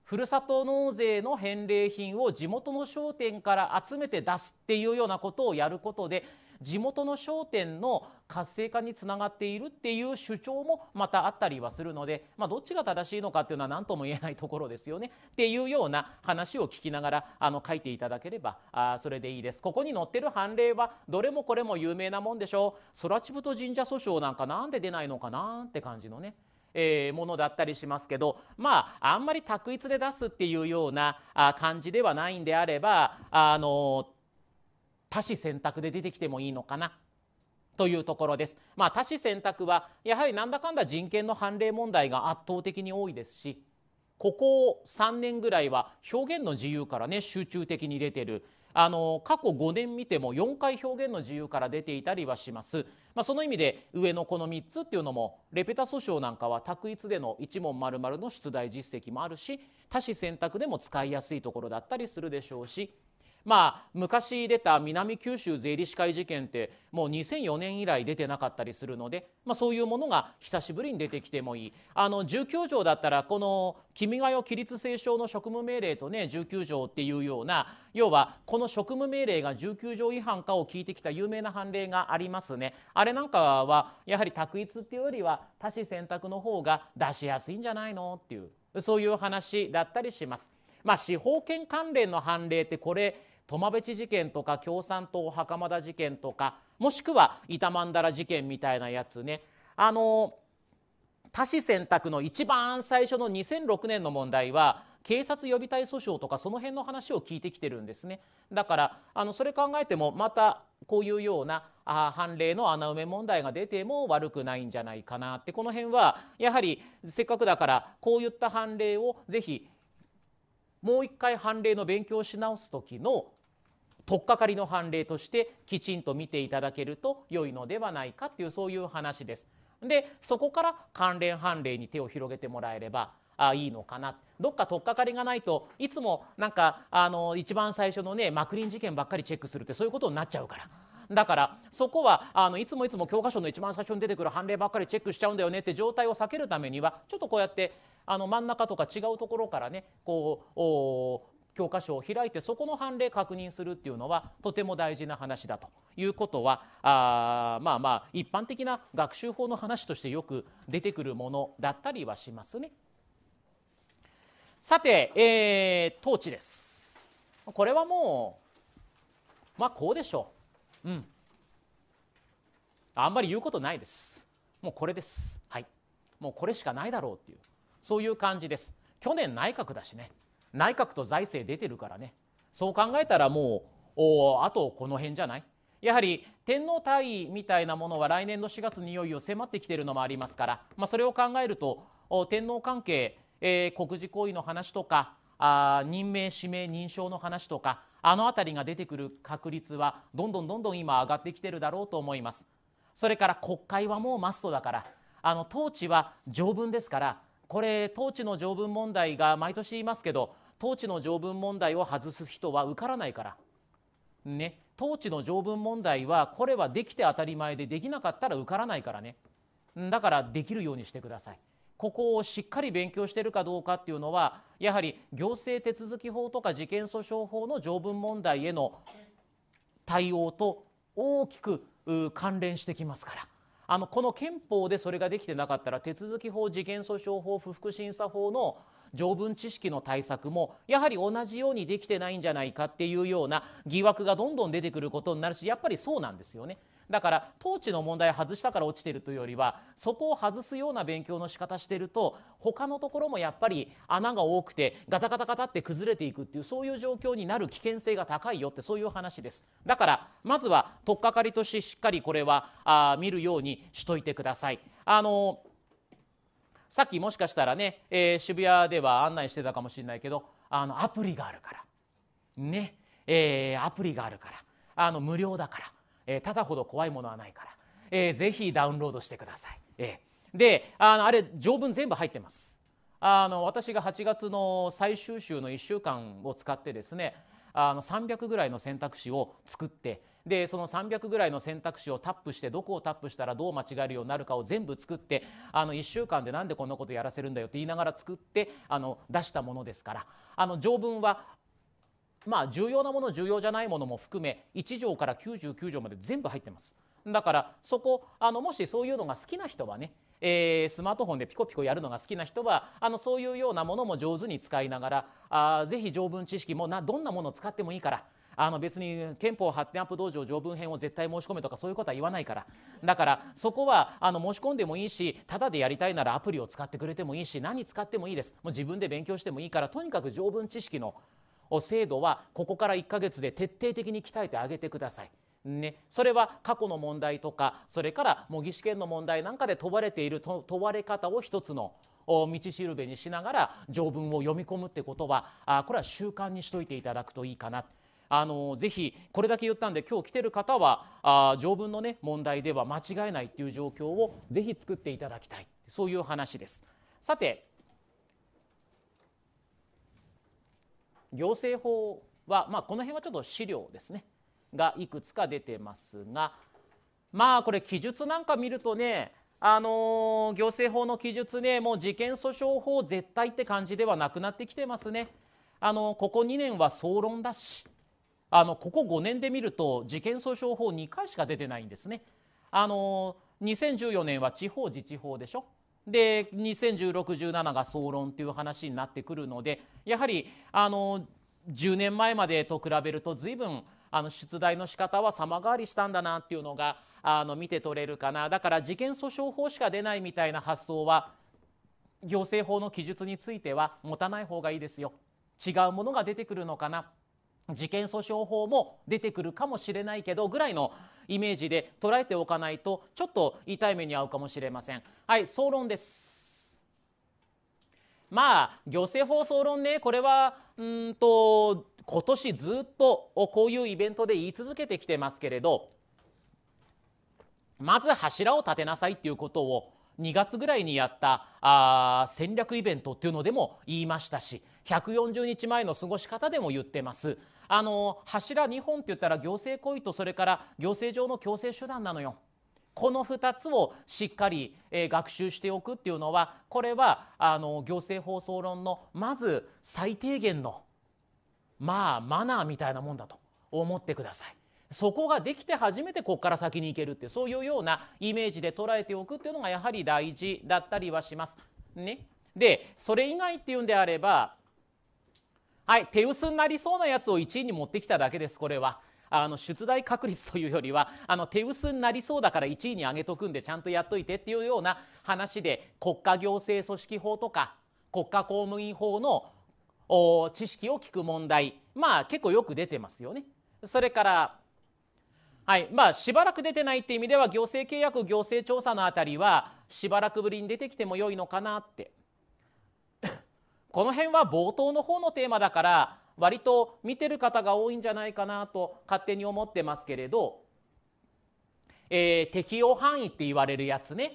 ふるさと納税の返礼品を地元の商店から集めて出すっていうようなことをやることで地元の商店の活性化につながっているっていう主張もまたあったりはするので、まあ、どっちが正しいのかっていうのは何とも言えないところですよねっていうような話を聞きながらあの書いていただければあそれでいいです。ここに載ってる判例はどれもこれも有名なもんでしょう。空地太神社訴訟なんかなんで出ないのかなって感じのね。えものだったりしますけどまああんまり択一で出すっていうような感じではないんであればあの多子選択で出てきてもいいのかなというところです。まあ、多子選択はやはりなんだかんだ人権の判例問題が圧倒的に多いですしここ3年ぐらいは表現の自由からね集中的に出てるあの過去5年見ても4回表現の自由から出ていたりはします、まあ、その意味で上のこの3つっていうのもレペタ訴訟なんかは択一での一問丸々の出題実績もあるし多子選択でも使いやすいところだったりするでしょうしまあ昔出た南九州税理士会事件ってもう2004年以来出てなかったりするので、まあ、そういうものが久しぶりに出てきてもいいあの19条だったらこの「君が代規律推奨の職務命令」とね19条っていうような要はこの職務命令が19条違反かを聞いてきた有名な判例がありますね。あれなんかはやはり択一っていうよりは多子選択の方が出しやすいんじゃないのっていうそういう話だったりします。まあ、司法権関連の判例ってこれ苫米知事件とか共産党袴田事件とかもしくは板曼荼羅事件みたいなやつねあの多子選択の一番最初の2006年の問題は警察予備隊訴訟とかその辺の話を聞いてきてるんですねだからあのそれ考えてもまたこういうようなあ判例の穴埋め問題が出ても悪くないんじゃないかなってこの辺はやはりせっかくだからこういった判例をぜひもう一回判例の勉強し直す時の取っかかりの判例としてきちんと見ていただけると良いのではないかっていうそういう話です。でそこから関連判例に手を広げてもらえればあいいのかなどっか取っかかりがないといつもなんかあの一番最初のねマクリン事件ばっかりチェックするってそういうことになっちゃうから。だからそこはあのいつもいつも教科書の一番最初に出てくる判例ばっかりチェックしちゃうんだよねって状態を避けるためにはちょっとこうやってあの真ん中とか違うところからねこ教科書を開いてそこの判例確認するっていうのはとても大事な話だということはあまあまあ一般的な学習法の話としてよく出てくるものだったりはしますね。さて、えー、統治です。これはもうまあこうでしょう。うん。あんまり言うことないです。もうこれです。はい。もうこれしかないだろうっていうそういう感じです。去年内閣だしね。内閣と財政出てるからねそう考えたらもうあとこの辺じゃないやはり天皇退位みたいなものは来年の4月にいよいよ迫ってきてるのもありますから、まあ、それを考えると天皇関係、えー、国事行為の話とかあ任命指名認証の話とかあの辺りが出てくる確率はどんどんどんどん今上がってきてるだろうと思います。それから国会はもうマストだからあの統治は条文ですからこれ統治の条文問題が毎年言いますけど統治の条文問題を外す人は受からないから、ね、統治の条文問題はこれはできて当たり前でできなかったら受からないからねだからできるようにしてください。ここをしっかり勉強してるかどうかっていうのはやはり行政手続き法とか事件訴訟法の条文問題への対応と大きく関連してきますから。あのこの憲法でそれができてなかったら手続法事件訴訟法不服審査法の条文知識の対策もやはり同じようにできてないんじゃないかっていうような疑惑がどんどん出てくることになるしやっぱりそうなんですよね。だから統治の問題を外したから落ちてるというよりはそこを外すような勉強の仕方してると他のところもやっぱり穴が多くてガタガタガタって崩れていくっていうそういう状況になる危険性が高いよってそういう話ですだからまずは取っかかりとしてしっかりこれはあ見るようにしといてください。あのーさっきもしかしたらね、えー、渋谷では案内してたかもしれないけどあのアプリがあるからね、えー、アプリがあるからあの無料だから、えー、ただほど怖いものはないから、えー、ぜひダウンロードしてください、えー、であのあれ条文全部入ってますあの私が8月の最終週の1週間を使ってですねあの300ぐらいの選択肢を作ってでその300ぐらいの選択肢をタップしてどこをタップしたらどう間違えるようになるかを全部作ってあの1週間で何でこんなことやらせるんだよって言いながら作ってあの出したものですからあの条文はまあ重要なもの重要じゃないものも含め1条から99条まで全部入ってます。だからそこあのもしそういうのが好きな人はねえー、スマートフォンでピコピコやるのが好きな人はあのそういうようなものも上手に使いながらあぜひ条文知識もなどんなものを使ってもいいからあの別に憲法発展アップ道場条文編を絶対申し込めとかそういうことは言わないからだからそこはあの申し込んでもいいしただでやりたいならアプリを使ってくれてもいいし何使ってもいいですもう自分で勉強してもいいからとにかく条文知識の制度はここから1ヶ月で徹底的に鍛えてあげてください。ね、それは過去の問題とかそれから模擬試験の問題なんかで問われている問われ方を一つの道しるべにしながら条文を読み込むってことはあこれは習慣にしといていただくといいかな。あのぜひこれだけ言ったんで今日来てる方はあ条文のね問題では間違えないっていう状況をぜひ作っていただきたいそういう話です。さて行政法は、まあ、この辺はちょっと資料ですねがいくつか出てますがまあこれ記述なんか見るとねあのー、行政法の記述ねもう事件訴訟法絶対って感じではなくなってきてますね。あのここ2年は総論だしあのここ5年で見ると事件訴訟法2回しか出てないんですね。あの2014年は地方自治法でしょで201617が総論という話になってくるのでやはりあの10年前までと比べると随分あの出題の仕方は様変わりしたんだなっていうのがあの見て取れるかなだから事件訴訟法しか出ないみたいな発想は行政法の記述については持たない方がいいですよ違うものが出てくるのかな事件訴訟法も出てくるかもしれないけどぐらいのイメージで捉えておかないとちょっと痛い目に遭うかもしれませんはい総論ですまあ行政法総論ねこれはうんと今年ずっとこういうイベントで言い続けてきてますけれどまず柱を立てなさいっていうことを2月ぐらいにやったあ戦略イベントっていうのでも言いましたし140日前の過ごし方でも言ってます。あの柱2本って言ったら行政行為とそれから行政上の強制手段なのよ。この2つをしっかり、え学習しておくっていうのはこれはあの行政放送論のまず最低限のまあマナーみたいなもんだと思ってください。そこができて初めてここから先に行けるってそういうようなイメージで捉えておくっていうのがやはり大事だったりはします。ね、でそれ以外っていうんであればはい、手薄になりそうなやつを1位に持ってきただけです、これは。あの出題確率というよりはあの手薄になりそうだから1位に上げとくんでちゃんとやっといてっていうような話で国家行政組織法とか国家公務員法の知識を聞く問題まあ結構よく出てますよね。それからはいまあ、しばらく出てないって意味では行政契約行政調査のあたりはしばらくぶりに出てきても良いのかなってこの辺は冒頭の方のテーマだから割と見てる方が多いんじゃないかなと勝手に思ってますけれど、えー、適用範囲って言われるやつね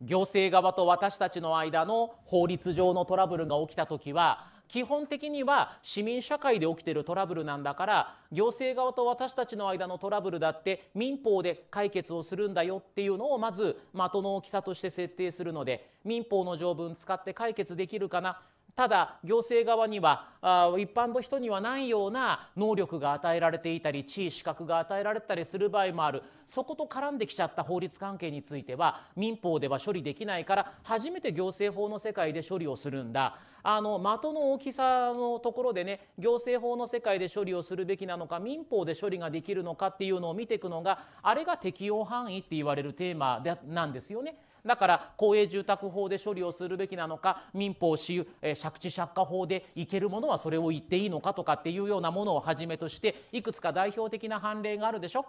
行政側と私たちの間の法律上のトラブルが起きた時は基本的には市民社会で起きているトラブルなんだから行政側と私たちの間のトラブルだって民法で解決をするんだよっていうのをまず的の大きさとして設定するので民法の条文使って解決できるかなただ行政側にはあ一般の人にはないような能力が与えられていたり地位資格が与えられたりする場合もあるそこと絡んできちゃった法律関係については民法では処理できないから初めて行政法の世界で処理をするんだあの的の大きさのところでね行政法の世界で処理をするべきなのか民法で処理ができるのかっていうのを見ていくのがあれが適用範囲って言われるテーマでなんですよね。だから公営住宅法で処理をするべきなのか民法私有、えー、借地借家法でいけるものはそれを言っていいのかとかっていうようなものをはじめとしていくつか代表的な判例があるでしょ。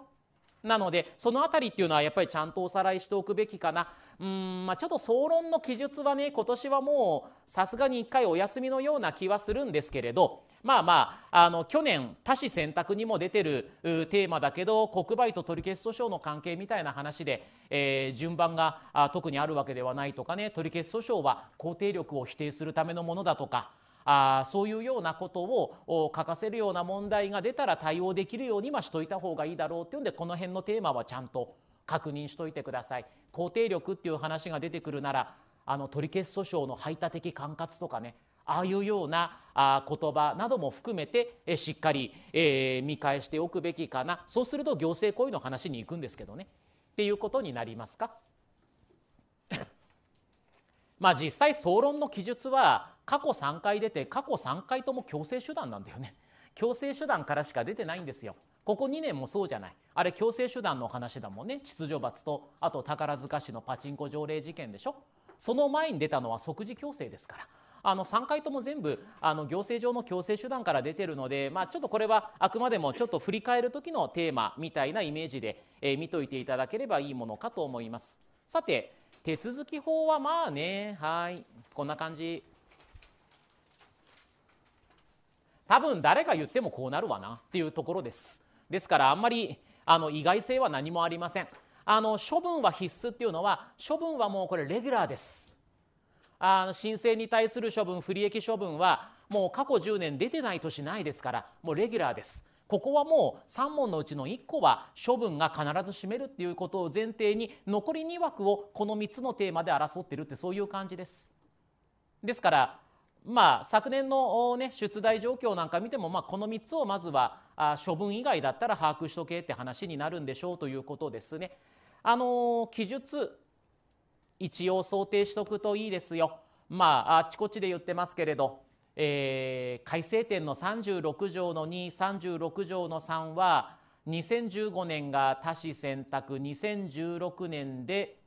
なのでその辺りっていうのはやっぱりちゃんとおさらいしておくべきかなうんまあちょっと総論の記述はね今年はもうさすがに1回お休みのような気はするんですけれどまあまああの去年多子選択にも出てるテーマだけど国売と取り消し訴訟の関係みたいな話で、えー、順番が特にあるわけではないとかね取り消し訴訟は肯定力を否定するためのものだとかあそういうようなことを書かせるような問題が出たら対応できるようにましといた方がいいだろうっていうんでこの辺のテーマはちゃんと確認しといてください。肯定力っていう話が出てくるならあの取消訴訟の排他的管轄とかねああいうようなあ言葉なども含めてえしっかり、えー、見返しておくべきかなそうすると行政行為の話に行くんですけどねっていうことになりますか。まあ実際総論の記述は過去3回出て過去3回とも強制手段なんだよね強制手段からしか出てないんですよここ2年もそうじゃないあれ強制手段の話だもんね秩序罰とあと宝塚市のパチンコ条例事件でしょその前に出たのは即時強制ですからあの3回とも全部あの行政上の強制手段から出てるので、まあ、ちょっとこれはあくまでもちょっと振り返る時のテーマみたいなイメージで、えー、見といていただければいいものかと思います。さて手続き法はまあね、はい、こんな感じ。多分誰が言ってもこうなるわなっていうところです。ですからあんまりあの意外性は何もありません。あの処分は必須っていうのは処分はもうこれレギュラーです。あの申請に対する処分不利益処分はもう過去10年出てない年ないですからもうレギュラーです。ここはもう3問のうちの1個は処分が必ず占めるっていうことを前提に残り2枠をこの3つのテーマで争ってるってそういう感じです。ですからまあ、昨年の、ね、出題状況なんか見ても、まあ、この3つをまずはあ処分以外だったら把握しとけって話になるんでしょうということですね。あの記述一応想定しておくといいですよ。まああちこちで言ってますけれどえー、改正点の36条の236条の3は2015年が多子選択2016年で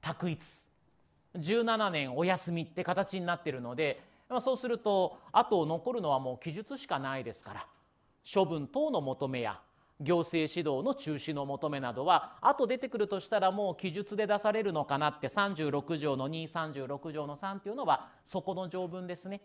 択一17年お休みって形になってるのでそうするとあと残るのはもう記述しかないですから処分等の求めや行政指導の中止の求めなどはあと出てくるとしたらもう記述で出されるのかなって36条の236条の3っていうのはそこの条文ですね。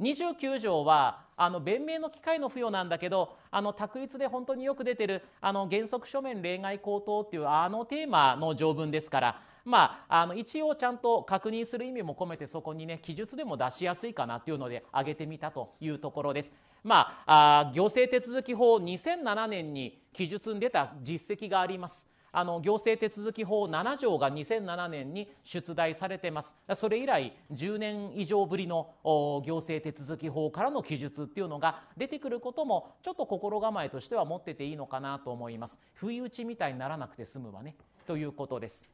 29条はあの弁明の機会の付与なんだけどあの一で本当によく出てるあの原則書面例外口頭っていうあのテーマの条文ですからまあ、あの一応ちゃんと確認する意味も込めてそこにね記述でも出しやすいかなっていうので挙げてみたというところです。まあ、あ行政手続法2007年に記述に出た実績があります。あの行政手続き法7条が2007年に出題されてますそれ以来10年以上ぶりの行政手続き法からの記述っていうのが出てくることもちょっと心構えとしては持ってていいのかなと思います不意打ちみたいにならなくて済むわねということです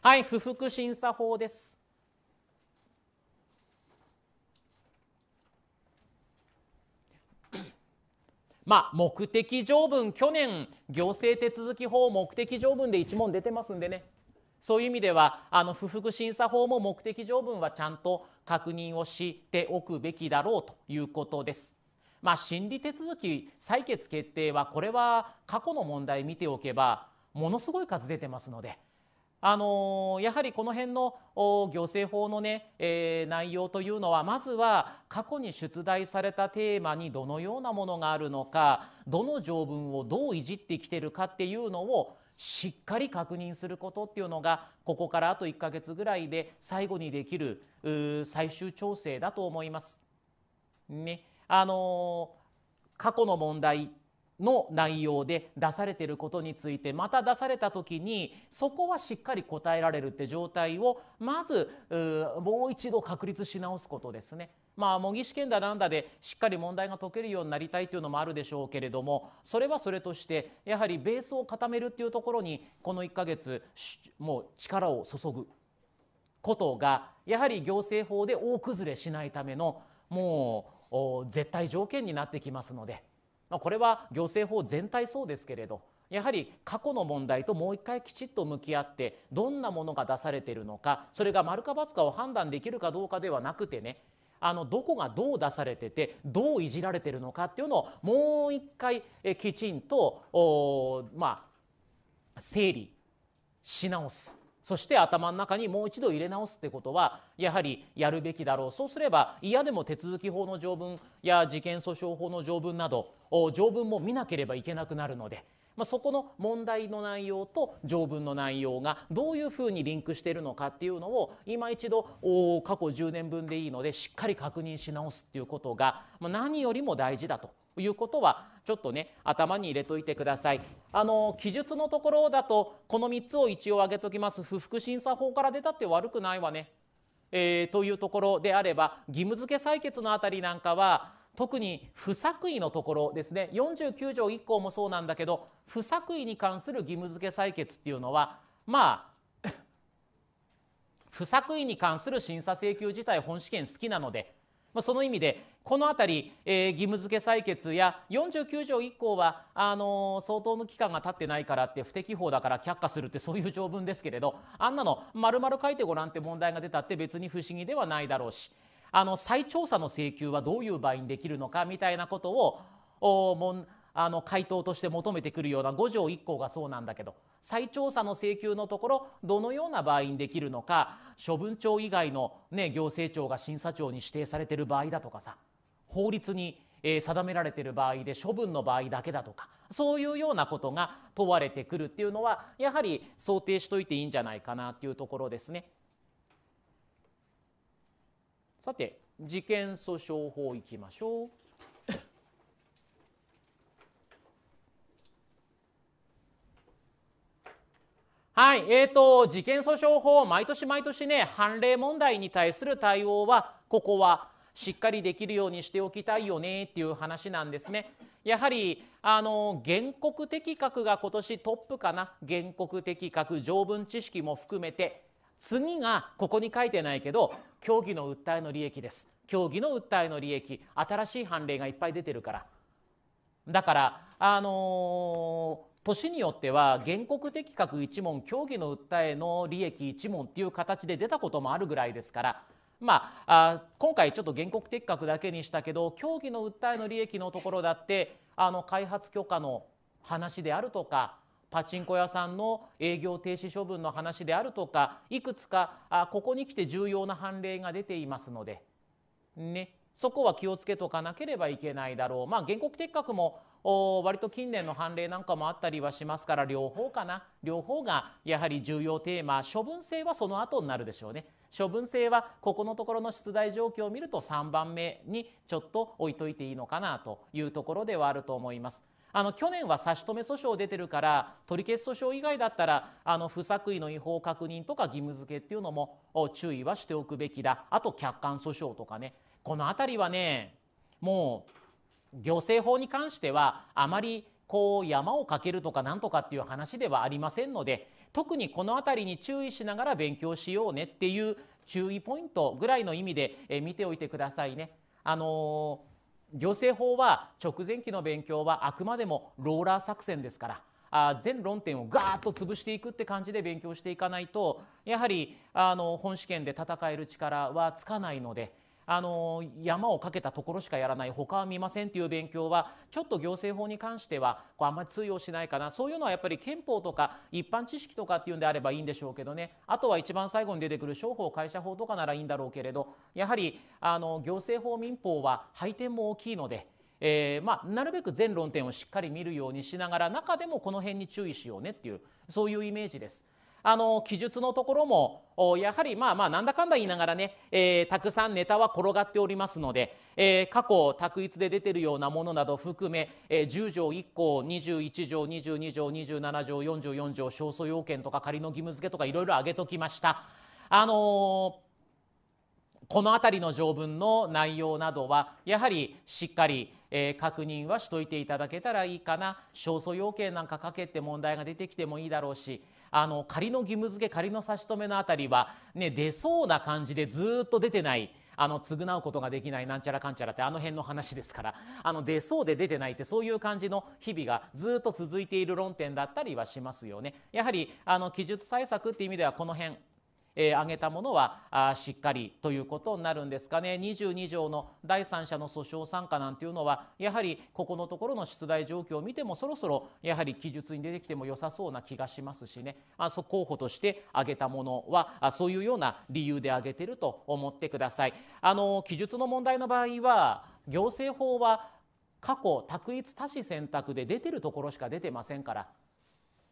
はい不服審査法ですまあ、目的条文去年行政手続き法目的条文で1問出てますんでねそういう意味ではあの不服審査法も目的条文はちゃんと確認をしておくべきだろうということです。まあ、審理手続き採決決定はこれは過去の問題見ておけばものすごい数出てますのであのやはりこの辺の行政法のね、えー、内容というのはまずは過去に出題されたテーマにどのようなものがあるのかどの条文をどういじってきてるかっていうのをしっかり確認することっていうのがここからあと1ヶ月ぐらいで最後にできる最終調整だと思います。ねあの過去の問題の内容で出されていることについてまた出された時にそこはしっかり答えられるって状態をまずうもう一度確立し直すことですね。まあ模擬試験だなんだでしっかり問題が解けるようになりたいというのもあるでしょうけれどもそれはそれとしてやはりベースを固めるっていうところにこの1ヶ月もう力を注ぐことがやはり行政法で大崩れしないためのもう絶対条件になってきますので。まこれは行政法全体そうですけれどやはり過去の問題ともう一回きちっと向き合ってどんなものが出されているのかそれが丸か×かを判断できるかどうかではなくてねあのどこがどう出されててどういじられているのかっていうのをもう一回きちんとまあ整理し直すそして頭の中にもう一度入れ直すってことはやはりやるべきだろうそうすれば嫌でも手続き法の条文や事件訴訟法の条文など条文も見なければいけなくなるので、まあ、そこの問題の内容と条文の内容がどういうふうにリンクしているのかっていうのを今一度過去10年分でいいのでしっかり確認し直すっていうことが、何よりも大事だということはちょっとね頭に入れといてください。あの記述のところだとこの3つを一応挙げときます不服審査法から出たって悪くないわね。えー、というところであれば義務付け採決のあたりなんかは特に不作為のところですね49条1項もそうなんだけど不作為に関する義務付け採決っていうのはまあ 不作為に関する審査請求自体本試験好きなので、まあ、その意味でこの辺り、えー、義務付け採決や49条1項はあのー、相当の期間が経ってないからって不適法だから却下するってそういう条文ですけれどあんなの丸々書いてごらんって問題が出たって別に不思議ではないだろうしあの再調査の請求はどういう場合にできるのかみたいなことをおもんあの回答として求めてくるような5条1項がそうなんだけど再調査の請求のところどのような場合にできるのか処分庁以外の、ね、行政庁が審査庁に指定されてる場合だとかさ法律に、え定められてる場合で処分の場合だけだとかそういうようなことが問われてくるっていうのはやはり想定しといていいんじゃないかなっていうところですね。さて事件訴訟法いきましょう。はい、えーと、事件訴訟法毎年毎年ね判例問題に対する対応はここはしっかりできるようにしておきたいよねっていう話なんですね。やはりあの原告的確が今年トップかな原告的確条文知識も含めて次がここに書いてないけど協議の訴えの利益です協議の訴えの利益新しい判例がいっぱい出てるからだからあのー年によっては原告的確一問協議の訴えの利益一問っていう形で出たこともあるぐらいですからまあ今回ちょっと原告的確だけにしたけど協議の訴えの利益のところだってあの開発許可の話であるとかパチンコ屋さんの営業停止処分の話であるとかいくつかあここに来て重要な判例が出ていますので、ね、そこは気をつけとかなければいけないだろう。まあ、原告撤却も割と近年の判例なんかもあったりはしますから両方かな両方がやはり重要テーマ処分制はその後になるでしょうね処分制はここのところの出題状況を見ると3番目にちょっと置いといていいのかなというところではあると思いますあの去年は差し止め訴訟出てるから取り消し訴訟以外だったらあの不作為の違法確認とか義務付けっていうのも注意はしておくべきだあと客観訴訟とかねこの辺りはねもう行政法に関してはあまりこう山をかけるとかなんとかっていう話ではありませんので特にこの辺りに注意しながら勉強しようねっていう注意ポイントぐらいの意味で見ておいてくださいね。あのー行政法は直前期の勉強はあくまでもローラー作戦ですからあ全論点をガーッと潰していくって感じで勉強していかないとやはりあの本試験で戦える力はつかないので。あの山をかけたところしかやらない他は見ませんっていう勉強はちょっと行政法に関してはこうあんまり通用しないかなそういうのはやっぱり憲法とか一般知識とかっていうんであればいいんでしょうけどねあとは一番最後に出てくる商法会社法とかならいいんだろうけれどやはりあの行政法民法は配点も大きいので。えーまあ、なるべく全論点をしっかり見るようにしながら中でもこの辺に注意しようねっていうそういうイメージです。あの記述のところもやはりまあまあなんだかんだ言いながらね、えー、たくさんネタは転がっておりますので、えー、過去択一で出てるようなものなど含め、えー、10条1項21条22条27条44条勝訴要件とか仮の義務付けとかいろいろ挙げときました。あのーこの辺りの条文の内容などはやはりしっかり、えー、確認はしといていただけたらいいかな勝訴要件なんかかけて問題が出てきてもいいだろうし、あの仮の義務付け仮の差し止めの辺りは、ね、出そうな感じでずっと出てないあの償うことができないなんちゃらかんちゃらってあの辺の話ですからあの出そうで出てないってそういう感じの日々がずっと続いている論点だったりはしますよね。やはりあの記述対策っていう意味ではこの辺えー、上げたものはあしっかりということになるんですかね22条の第三者の訴訟参加なんていうのはやはりここのところの出題状況を見てもそろそろやはり記述に出てきても良さそうな気がしますしね、まあ、候補として挙げたものはあそういうような理由で挙げてると思ってください。あの記述の問題の場合は行政法は過去択一多子選択で出てるところしか出てませんから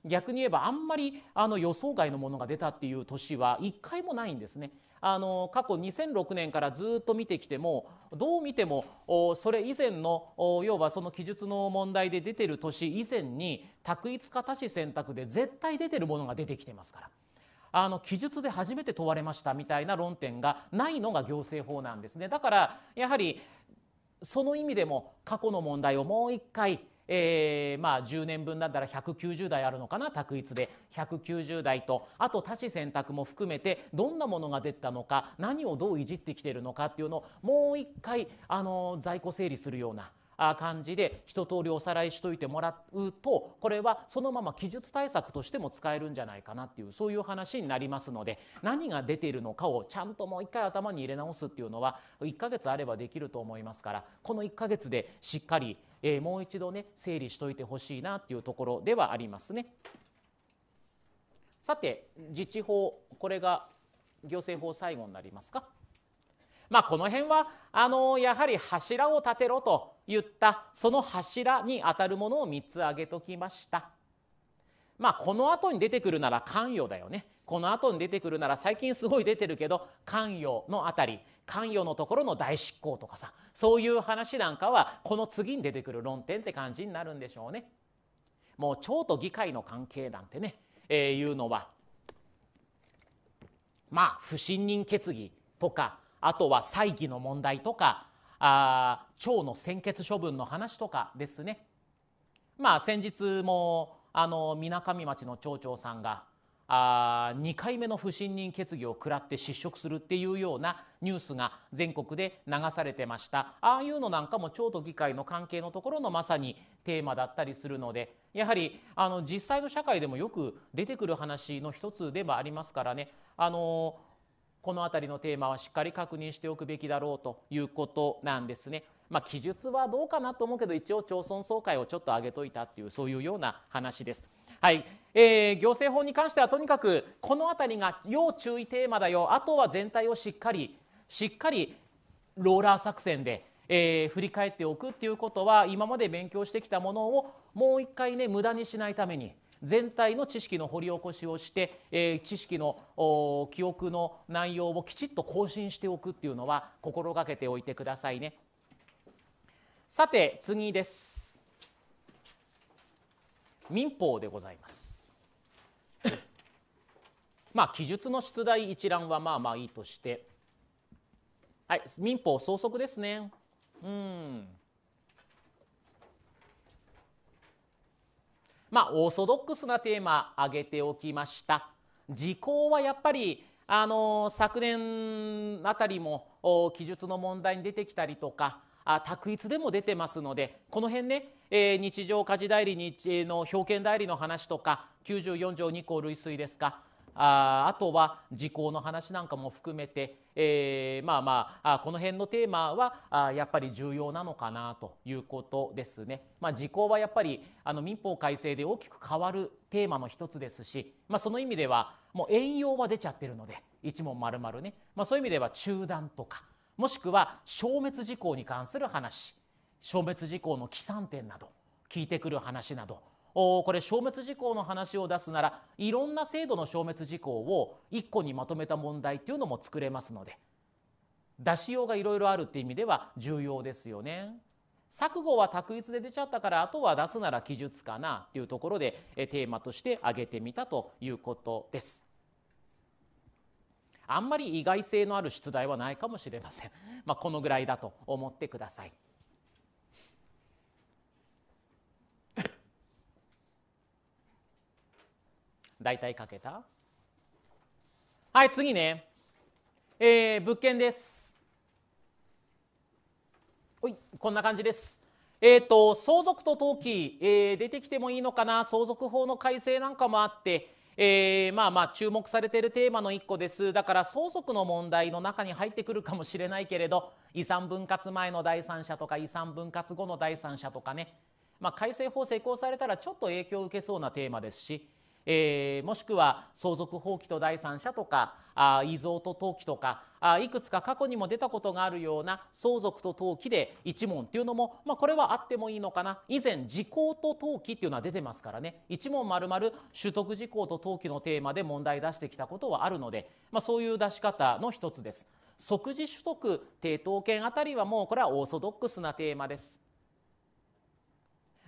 逆に言えばあんまりあの予想外のものが出たっていう年は1回もないんですね。あの過去2006年からずっと見てきてもどう見てもそれ以前の要はその記述の問題で出てる年以前に択一か多子選択で絶対出てるものが出てきてますから。あの記述で初めて問われましたみたいな論点がないのが行政法なんですねだからやはりその意味でも過去の問題をもう一回えー、まあ10年分だったら190台あるのかな択一で190台とあと多子選択も含めてどんなものが出たのか何をどういじってきてるのかっていうのをもう一回あの在庫整理するような。感じで一通りおさらいしといてもらうとこれはそのまま記述対策としても使えるんじゃないかなっていうそういう話になりますので何が出ているのかをちゃんともう一回頭に入れ直すっていうのは1ヶ月あればできると思いますからこの1ヶ月でしっかりえー、もう一度ね整理しといてほしいなっていうところではありますね。さて自治法これが行政法最後になりますか。まあ、この辺はあのやはり柱を立てろと言ったその柱にあたるものを3つ挙げときました。まあこの後に出てくるなら関与だよねこの後に出てくるなら最近すごい出てるけど関与のあたり関与のところの大執行とかさそういう話なんかはこの次に出てくる論点って感じになるんでしょうね。もう長と議会の関係なんてね、えー、いうのはまあ不信任決議とかあとは歳議の問題とかあ長の専決処分の話とかですね。まあ先日もあの水上町の町長さんがあ2回目の不信任決議を食らって失職するっていうようなニュースが全国で流されてましたああいうのなんかも町と議会の関係のところのまさにテーマだったりするのでやはりあの実際の社会でもよく出てくる話の一つでもありますからねあのこの辺りのテーマはしっかり確認しておくべきだろうということなんですね。まあ、記述はどうかなと思うけど一応町村総会をちょっと上げといたっていうそういうような話です。はいえー、行政法に関してはとにかくこの辺りが要注意テーマだよあとは全体をしっかりしっかりローラー作戦で、えー、振り返っておくっていうことは今まで勉強してきたものをもう一回ね無駄にしないために全体の知識の掘り起こしをして、えー、知識の記憶の内容をきちっと更新しておくっていうのは心がけておいてくださいね。さて次です民法でございます まあ記述の出題一覧はまあまあいいとしてはい民法総則ですねうんまあオーソドックスなテーマ挙げておきました時効はやっぱりあの昨年あたりも記述の問題に出てきたりとかあ択一でも出てますのでこの辺ね、えー、日常家事代理日、の表見代理の話とか94条2項類推ですかああとは時効の話なんかも含めて、えー、まあまあこの辺のテーマはあやっぱり重要なのかなということですね。まあ、時効はやっぱりあの民法改正で大きく変わるテーマの一つですし、まあ、その意味ではもう遠用は出ちゃってるので一問丸々ね、まあ、そういう意味では中断とか。もしくは消滅事項に関する話消滅事項の起算点など聞いてくる話などこれ消滅事項の話を出すならいろんな制度の消滅事項を一個にまとめた問題っていうのも作れますので出しようがいろいろあるって意味では重要ですよね。錯誤は卓一で出ちゃったからあとは出すなら記述かなっていうところでテーマとして挙げてみたということです。あんまり意外性のある出題はないかもしれません、まあ、このぐらいだと思ってください。大体書けたはい次ね、えー、物件ですおいこんな感じですえーと、と相続と登記、えー、出てきてもいいのかな相続法の改正なんかもあってえー、まあまあ注目されているテーマの一個ですだから相続の問題の中に入ってくるかもしれないけれど遺産分割前の第三者とか遺産分割後の第三者とかね、まあ、改正法施行されたらちょっと影響を受けそうなテーマですし、えー、もしくは相続放棄と第三者とかあ遺贈と登記とかあいくつか過去にも出たことがあるような相続と登記で一問っていうのも、まあ、これはあってもいいのかな以前時効と登記っていうのは出てますからね一問丸々取得時効と登記のテーマで問題出してきたことはあるので、まあ、そういう出し方の一つです。即時取得抵当権あたりはもうこれはオーソドックスなテーマです。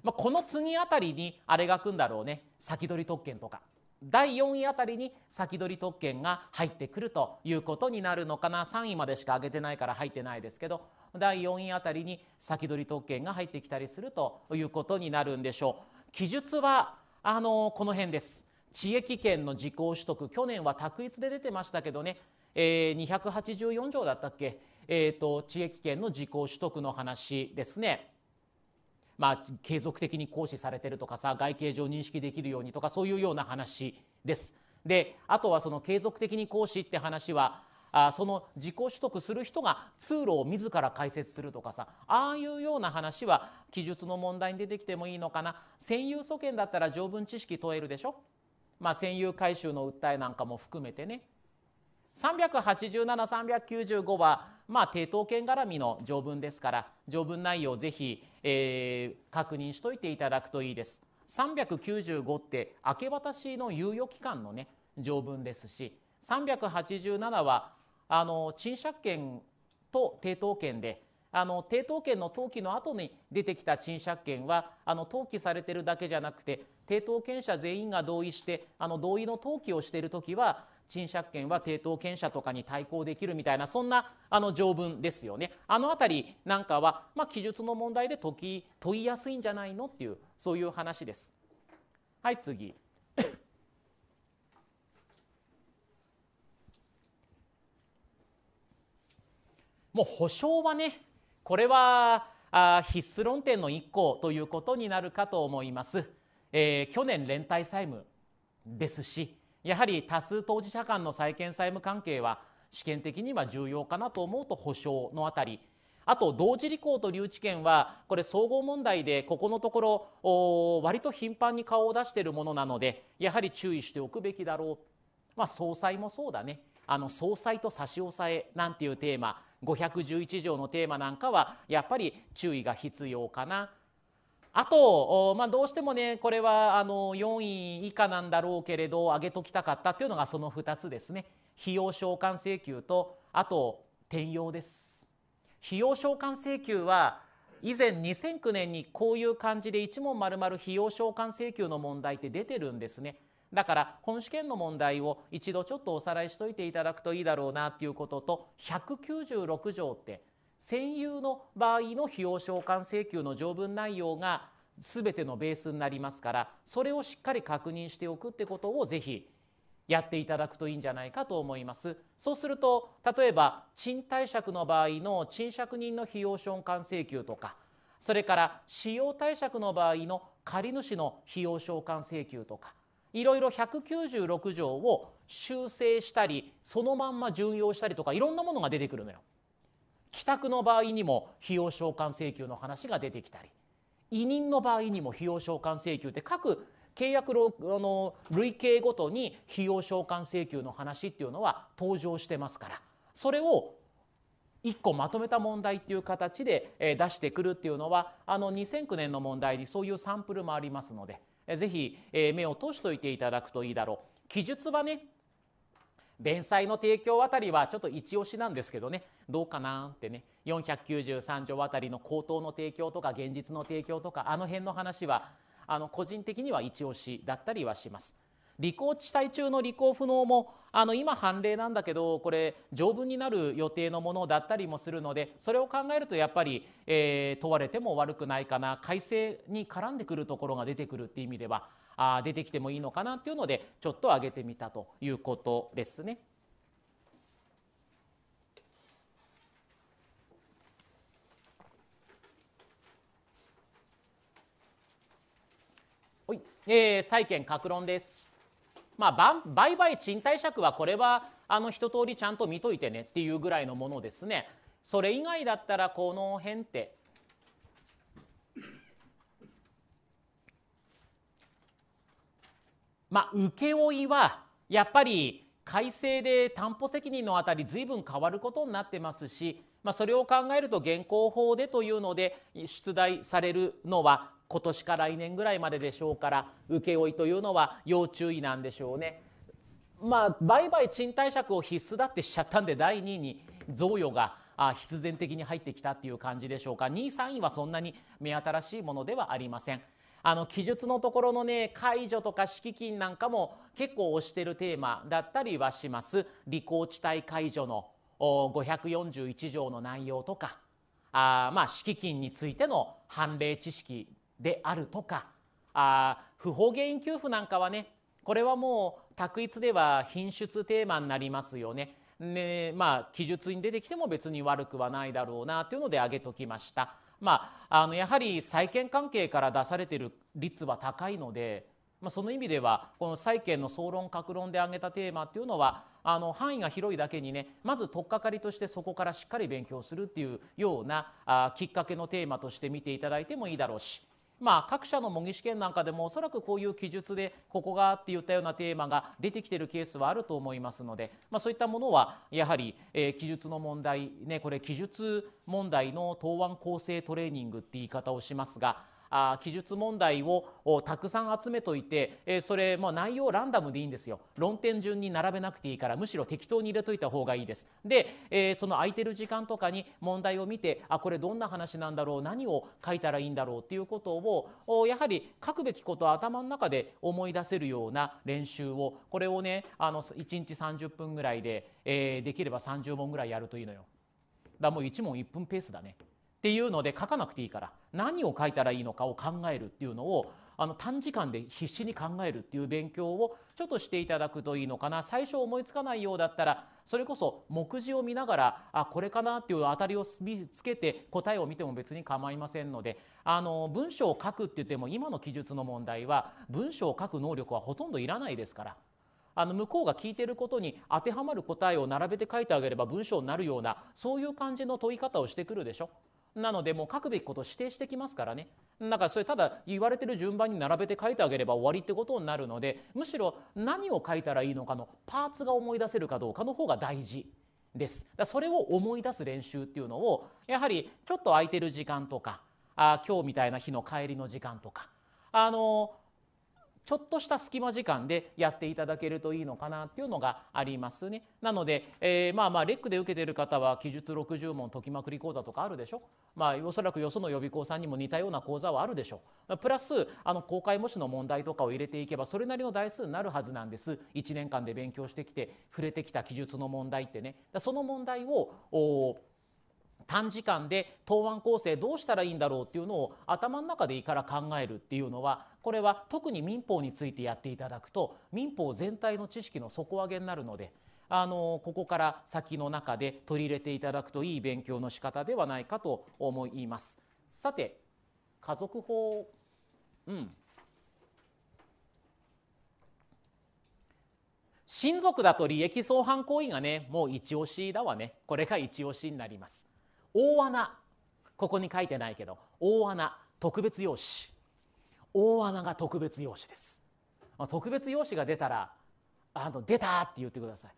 まあ、この次あたりにあれが来るんだろうね先取り特権とか第4位あたりに先取り特権が入ってくるということになるのかな3位までしか上げてないから入ってないですけど第4位あたりに先取り特権が入ってきたりするということになるんでしょう。記述はあのこの辺です地域権の時効取得去年は択一で出てましたけどね、えー、284条だったっけ、えーと、地域権の時効取得の話ですね。まあ、継続的に行使されてるとかさ外形上認識できるようにとかそういうような話です。であとはその継続的に行使って話はあその自己取得する人が通路を自ら開設するとかさああいうような話は記述の問題に出てきてもいいのかな占有訴権だったら条文知識問えるでしょ、まあ、占有回収の訴えなんかも含めてね387395は、まあ、抵当権絡みの条文ですから条文内容をぜひ、えー、確認しおいていただくといいです。395って明け渡しの猶予期間のね条文ですし387はあの賃借権と抵当権であの抵当権の登記の後に出てきた賃借権はあの登記されてるだけじゃなくて低等権者全員が同意してあの同意の登記をしている時は賃借権は抵当権者とかに対抗できるみたいなそんなあの条文ですよねあの辺りなんかは、まあ、記述の問題で解き問いやすいんじゃないのっていうそういう話です。はい次 もう保証はねこれはあ必須論点の一項ということになるかと思います。えー、去年連帯債務ですしやはり多数当事者間の債権債務関係は試験的には重要かなと思うと保証のあたりあと同時履行と留置権はこれ総合問題でここのところ割と頻繁に顔を出しているものなのでやはり注意しておくべきだろう、まあ、総裁もそうだねあの総裁と差し押さえなんていうテーマ511条のテーマなんかはやっぱり注意が必要かなあと、まあ、どうしてもねこれはあの4位以下なんだろうけれど上げときたかったっていうのがその2つですね費用償還請求とあと転用です費用償還請求は以前2009年にこういう感じで一問丸々費用償還請求の問題って出てるんですねだから本試験の問題を一度ちょっとおさらいしといていただくといいだろうなっていうことと196条って占有の場合の費用償還請求の条文内容が全てのベースになりますからそれをしっかり確認しておくってことをぜひやっていただくといいんじゃないかと思います。そうすると例えば賃貸借の場合の賃借人の費用償還請求とかそれから使用貸借の場合の借主の費用償還請求とかいろいろ196条を修正したりそのまんま順用したりとかいろんなものが出てくるのよ。帰宅の場合にも費用償還請求の話が出てきたり委任の場合にも費用償還請求って各契約あの累計ごとに費用償還請求の話っていうのは登場してますからそれを1個まとめた問題っていう形で出してくるっていうのはあの2009年の問題にそういうサンプルもありますので是非目を通しておいていただくといいだろう。記述はね弁済の提供あたりはちょっと一押しなんですけどねどうかなってね493条あたりの口頭の提供とか現実の提供とかあの辺の話はあの個人的には一押しだったりはします。履行地帯中の履行不能もあの今判例なんだけどこれ条文になる予定のものだったりもするのでそれを考えるとやっぱり、えー、問われても悪くないかな改正に絡んでくるところが出てくるっていう意味ではあ出てきてもいいのかなっていうのでちょっと上げてみたということですね。はい、えー、債権格論です。まあ、売買賃貸借はこれはあの一通りちゃんと見といてねっていうぐらいのものですね。それ以外だったらこの辺ってまあ、請負はやっぱり改正で担保責任のあたり随分変わることになってますし、まあ、それを考えると現行法でというので出題されるのは今年か来年ぐらいまででしょうから請負というのは要注意なんでしょうね。まあ、売買賃貸借を必須だってしちゃったんで第2位に贈与が必然的に入ってきたっていう感じでしょうか2位3位はそんなに目新しいものではありません。あの記述のところのね解除とか敷金なんかも結構推してるテーマだったりはします履行地帯解除の541条の内容とかあまあ敷金についての判例知識であるとかあ不法原因給付なんかはねこれはもう択一では品質テーマになりますよね。ねまあ記述に出てきても別に悪くはないだろうなというので挙げときました。まあ、あのやはり債権関係から出されている率は高いので、まあ、その意味ではこの債権の総論格論で挙げたテーマっていうのはあの範囲が広いだけにねまず取っかかりとしてそこからしっかり勉強するっていうようなあきっかけのテーマとして見ていただいてもいいだろうしまあ、各社の模擬試験なんかでもおそらくこういう記述でここがって言ったようなテーマが出てきてるケースはあると思いますので、まあ、そういったものはやはり、えー、記述の問題ねこれ記述問題の答案構成トレーニングって言い方をしますがあ記述問題をたくさん集めといて、えそれ、まあ、内容ランダムでいいんですよ論点順に並べなくていいからむしろ適当に入れといた方がいいです。で、えその空いてる時間とかに問題を見てあこれどんな話なんだろう何を書いたらいいんだろうっていうことをやはり書くべきことを頭の中で思い出せるような練習をこれをねあの1日30分ぐらいで、えできれば30問ぐらいやるといいのよ。だもう1問1分ペースだね。っていうので書かなくていいから何を書いたらいいのかを考えるっていうのをあの短時間で必死に考えるっていう勉強をちょっとしていただくといいのかな最初思いつかないようだったらそれこそ目次を見ながらあこれかなっていう当たりを見つけて答えを見ても別に構いませんのであの文章を書くって言っても今の記述の問題は文章を書く能力はほとんどいらないですから。あの向こうが聞いてることに当てはまる答えを並べて書いてあげれば文章になるようなそういう感じの問い方をしてくるでしょ。なのでもう書くべきことを指定してきますからねだからそれただ言われてる順番に並べて書いてあげれば終わりってことになるのでむしろ何を書いたらいいのかのパーツが思い出せるかどうかの方が大事ですだそれを思い出す練習っていうのをやはりちょっと空いてる時間とかあ今日みたいな日の帰りの時間とかあのーちょっとした隙間時間でやっていただけるといいのかなっていうのがありますね。なので、えー、まあまあレックで受けてる方は記述60問解きまくり講座とかあるでしょ。まあおそらくよその予備校さんにも似たような講座はあるでしょう。プラスあの公開模試の問題とかを入れていけばそれなりの台数になるはずなんです。1年間で勉強してきて触れてきた記述の問題ってね。その問題を短時間で答案構成どうしたらいいんだろうっていうのを頭の中でいいから考えるっていうのはこれは特に民法についてやっていただくと民法全体の知識の底上げになるので。あのここから先の中で取り入れていただくといい勉強の仕方ではないかと思います。さて家族法、うん、親族だと利益相反行為がねもう一押しだわねこれが一押しになります大穴ここに書いてないけど大穴特別用紙大穴が特別用紙です、特別用紙が出たらあの出たって言ってください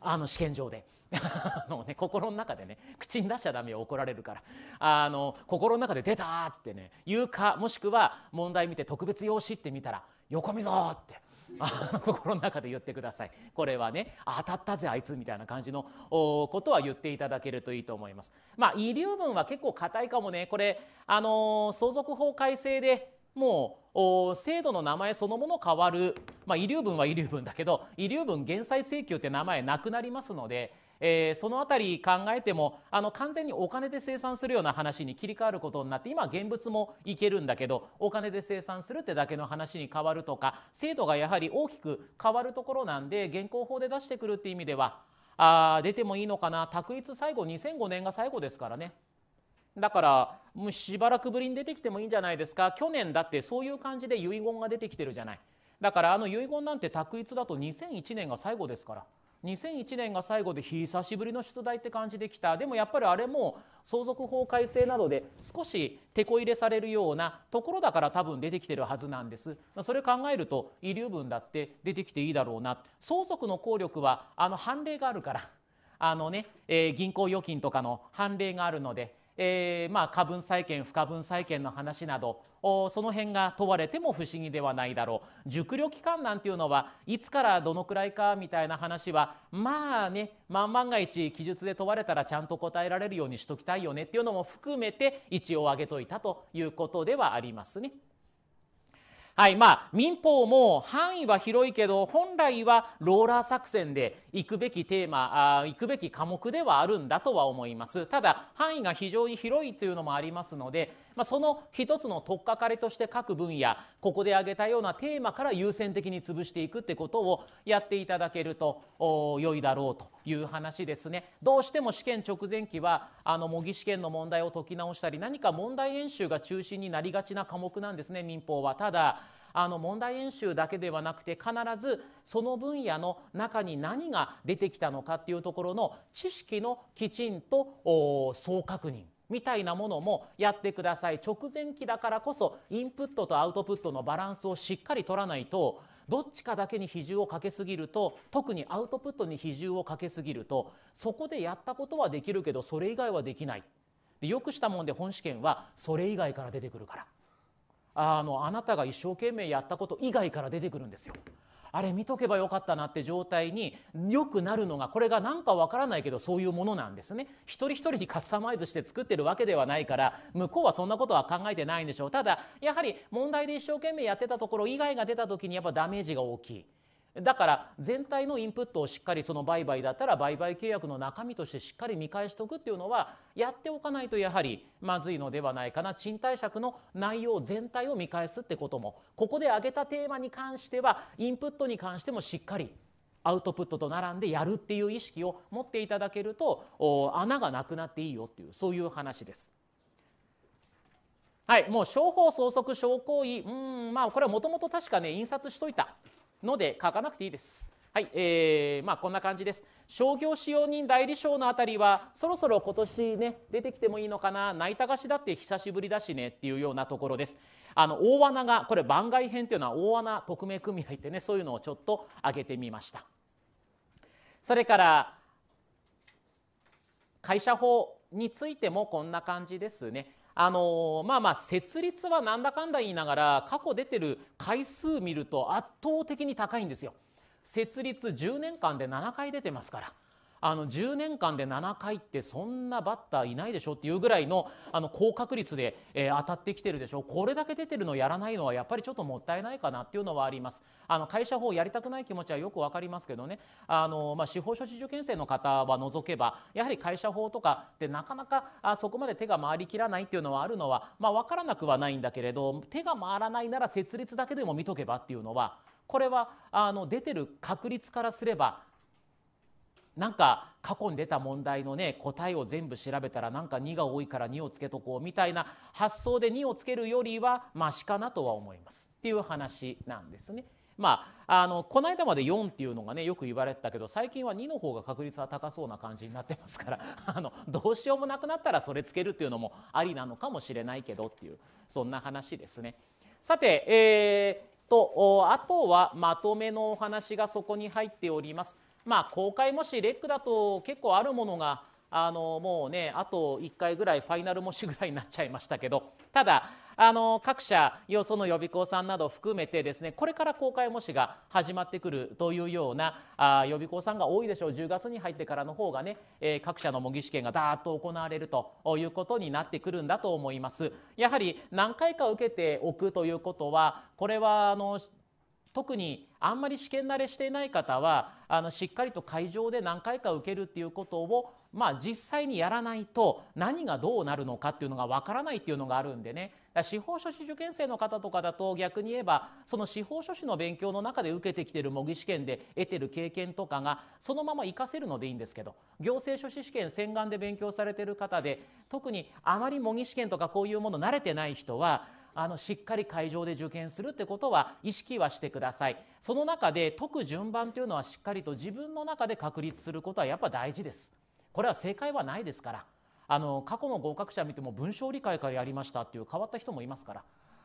あの試験場で あの、ね、心の中でね口に出しちゃダメよ怒られるからあの心の中で「出た!」ってね言うかもしくは問題見て特別用紙って見たら「横見ぞ!」って 心の中で言ってくださいこれはね当たったぜあいつみたいな感じのことは言っていただけるといいと思いますまあ遺留分は結構硬いかもねこれあの相続法改正でもう制度の名前そのもの変わる、まあ、遺留分は遺留分だけど遺留分減災請求って名前なくなりますのでえー、その辺り考えてもあの完全にお金で生産するような話に切り替わることになって今現物もいけるんだけどお金で生産するってだけの話に変わるとか制度がやはり大きく変わるところなんで現行法で出してくるって意味ではあ出てもいいのかな択一最後2005年が最後ですからね。だからもうしばらくぶりに出てきてもいいんじゃないですか去年だってそういう感じで遺言が出てきてるじゃないだからあの遺言なんて択一だと2001年が最後ですから2001年が最後で久しぶりの出題って感じできたでもやっぱりあれも相続法改正などで少し手こ入れされるようなところだから多分出てきてるはずなんですそれ考えると遺留分だって出てきていいだろうな相続の効力はあの判例があるからあのね、えー、銀行預金とかの判例があるので、えー、まあ過分債権不可分債権の話などその辺が問われても不思議ではないだろう熟慮期間なんていうのはいつからどのくらいかみたいな話はまあね、まあ、万が一記述で問われたらちゃんと答えられるようにしときたいよねっていうのも含めて一応挙げといたということではありますね。はい、まあ、民法も範囲は広いけど、本来はローラー作戦で行くべきテーマ、あ行くべき科目ではあるんだとは思います。ただ、範囲が非常に広いというのもありますので、まあ、その一つの取っかかりとして各分野ここで挙げたようなテーマから優先的に潰していくってことをやっていただけると良いだろうという話ですね。どうしても試験直前期はあの模擬試験の問題を解き直したり何か問題演習が中心になりがちな科目なんですね民法は。ただあの問題演習だけではなくて必ずその分野の中に何が出てきたのかっていうところの知識のきちんと総確認みたいなものもやってください直前期だからこそインプットとアウトプットのバランスをしっかり取らないとどっちかだけに比重をかけすぎると特にアウトプットに比重をかけすぎるとそこでやったことはできるけどそれ以外はできないでよくしたもんで本試験はそれ以外から出てくるからあのあなたが一生懸命やったこと以外から出てくるんですよ。あれ見とけばよかったなって状態に良くなるのがこれが何かわからないけどそういうものなんですね一人一人にカスタマイズして作ってるわけではないから向こうはそんなことは考えてないんでしょうただやはり問題で一生懸命やってたところ以外が出た時にやっぱダメージが大きい。だから全体のインプットをしっかりその売買だったら売買契約の中身としてしっかり見返しておくっていうのはやっておかないとやはりまずいのではないかな賃貸借の内容全体を見返すってこともここで挙げたテーマに関してはインプットに関してもしっかりアウトプットと並んでやるっていう意識を持っていただけると穴がなくなっていいよっていうそういう話です。はい、もう商法相続商行為うんまあこれはもともと確かね印刷しといたので書かなくていいです。はいえーまあ、こんな感じです。商業使用人代理賞のあたりはそろそろ今年ね出てきてもいいのかな泣いたがしだって久しぶりだしねっていうようなところです。あの大穴がこれ番外編というのは大穴特命組合ってねそういうのをちょっと上げてみました。それから会社法についてもこんな感じですね。あのまあまあ設立はなんだかんだ言いながら過去出てる回数見ると圧倒的に高いんですよ。設立10年間で7回出てますから。あの10年間で7回ってそんなバッターいないでしょっていうぐらいのあの高確率で、えー、当たってきてるでしょこれだけ出てるのやらないのはやっぱりちょっともったいないかなっていうのはありますあの会社法やりたくない気持ちはよく分かりますけどねあの、まあ、司法書士受験生の方は除けばやはり会社法とかでなかなかあそこまで手が回りきらないっていうのはあるのは、まあ、分からなくはないんだけれど手が回らないなら設立だけでも見とけばっていうのはこれはあの出てる確率からすればなんか過去に出た問題のね答えを全部調べたらなんか2が多いから2をつけとこうみたいな発想で2をつけるよりはマシかなとは思いますっていう話なんですね。まあ、あのこの間まで4っていうのがねよく言われてたけど最近は2の方が確率は高そうな感じになってますから あのどうしようもなくなったらそれつけるっていうのもありなのかもしれないけどっていうそんな話ですね。さて、えーと、とあとはまとめのお話がそこに入っております。まあ、公開もしレックだと結構あるものがあのもうねあと1回ぐらいファイナル模試ぐらいになっちゃいましたけどただあの各社よその予備校さんなど含めてですねこれから公開模試が始まってくるというようなあ予備校さんが多いでしょう10月に入ってからの方がね、えー、各社の模擬試験がだーっと行われるということになってくるんだと思います。やはり何回か受けておくということはこれはあの特にあんまり試験慣れしていない方はあのしっかりと会場で何回か受けるっていうことを、まあ、実際にやらないと何がどうなるのかっていうのがわからないっていうのがあるんでね司法書士受験生の方とかだと逆に言えばその司法書士の勉強の中で受けてきてる模擬試験で得てる経験とかがそのまま活かせるのでいいんですけど行政書士試験洗顔で勉強されてる方で特にあまり模擬試験とかこういうもの慣れてない人はあのしっかり会場で受験するってことは意識はしてくださいその中で解く順番というのはしっかりと自分の中で確立することはやっぱ大事ですこれは正解はないですからあの過去の合格者見ても文章理解からやりましたっていう変わった人もいますから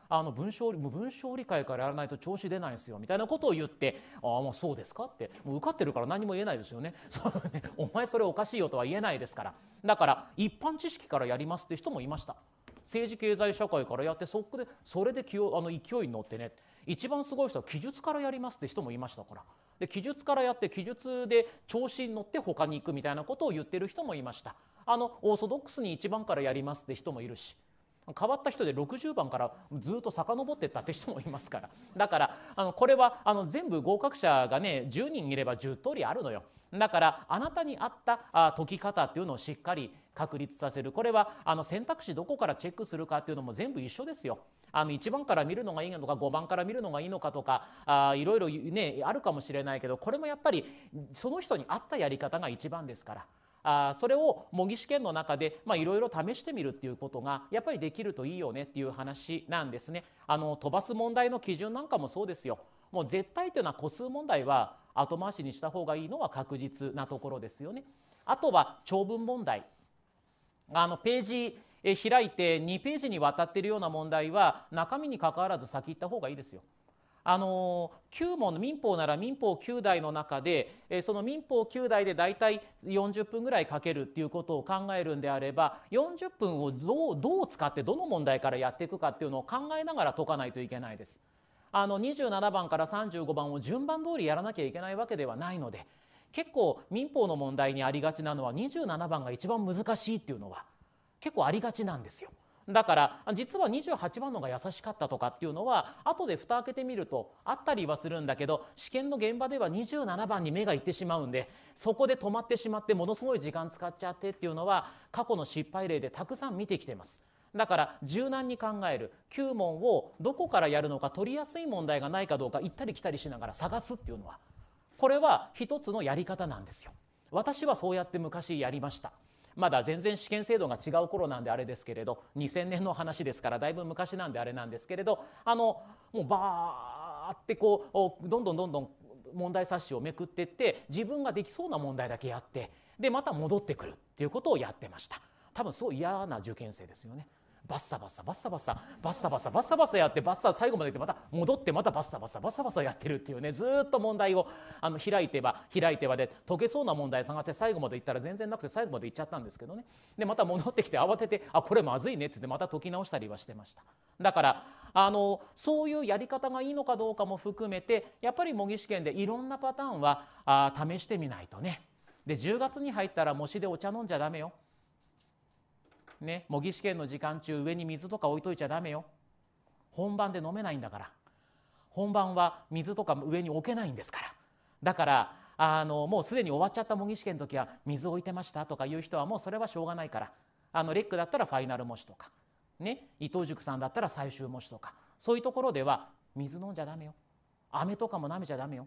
あの文章う文章理解からやらないと調子出ないんですよみたいなことを言って「ああもうそうですか」ってもう受かってるから何も言えないですよねそうねお前それおかしいよとは言えないですからだから一般知識からやりますって人もいました政治経済社会からやってそこでそれで気をあの勢いに乗ってね一番すごい人は記述からやりますって人もいましたからで記述からやって記述で調子に乗って他に行くみたいなことを言ってる人もいましたあのオーソドックスに一番からやりますって人もいるし変わった人で60番からずっと遡ってったって人もいますからだからあのこれはあの全部合格者がね10人いれば10通りあるのよだからあなたに合った解き方っていうのをしっかり確立させるこれはあの選択肢どこからチェックするかっていうのも全部一緒ですよ。あの1番から見るのがいいのか5番から見るのがいいのかとかあいろいろ、ね、あるかもしれないけどこれもやっぱりその人に合ったやり方が一番ですから。あそれを模擬試験の中でいろいろ試してみるっていうことがやっぱりできるといいよねっていう話なんですね。あの飛ばす問題の基準なんかもそうですよ。もう絶対というのは個数問題は後回しにした方がいいのは確実なところですよね。あとは長文問題あのページ開いて2ページにわたっているような問題は中身に関わらず先行った方がいいですよ。あの9問の民法なら民法9代の中でその民法9代で大体40分ぐらいかけるっていうことを考えるんであれば40分をどうどう使ってどの問題からやっていくかっていうのを考えながら解かないといけないです。あの27番から35番を順番通りやらなきゃいけないわけではないので。結構民法の問題にありがちなのは27番が一番難しいっていうのは結構ありがちなんですよ。だから実は28番のが優しかったとかっていうのは後で蓋開けてみるとあったりはするんだけど試験の現場では27番に目がいってしまうんでそこで止まってしまってものすごい時間使っちゃってっていうのは過去の失敗例でたくさん見てきてます。だから柔軟に考える9問をどこからやるのか取りやすい問題がないかどうか行ったり来たりしながら探すっていうのはこれは一つのやり方なんですよ私はそうやって昔やりましたまだ全然試験制度が違う頃なんであれですけれど2000年の話ですからだいぶ昔なんであれなんですけれどあのもうバーってこうどんどんどんどん問題冊子をめくってって自分ができそうな問題だけやってでまた戻ってくるっていうことをやってました多分そう嫌な受験生ですよねバッサバッサバッサバッサバッサバッサバッサバッサやってバッサ最後まで行ってまた戻ってまたバッサバッサバッサバッサやってるっていうねずっと問題をあの開いてば開いてばで解けそうな問題探して最後まで行ったら全然なくて最後まで行っちゃったんですけどねでまた戻ってきて慌ててあこれまずいねってってまた解き直したりはしてました。だからあのそういうやり方がいいのかどうかも含めてやっぱり模擬試験でいろんなパターンはあ試してみないとね。で10月に入ったら模試でお茶飲んじゃダメよね、模擬試験の時間中上に水とか置いといちゃダメよ本番で飲めないんだから本番は水とか上に置けないんですからだからあのもうすでに終わっちゃった模擬試験の時は水置いてましたとかいう人はもうそれはしょうがないからあのレックだったらファイナル模試とか、ね、伊藤塾さんだったら最終模試とかそういうところでは水飲んじゃダメよ飴とかも舐めちゃダメよ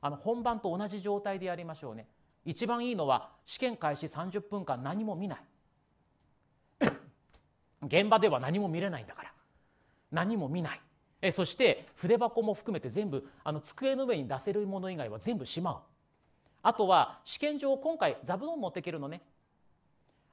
あの本番と同じ状態でやりましょうね一番いいのは試験開始30分間何も見ない現場では何も見れないんだから何も見ないえそして筆箱も含めて全部あの机の上に出せるもの以外は全部しまうあとは試験場今回座布団持っていけるのね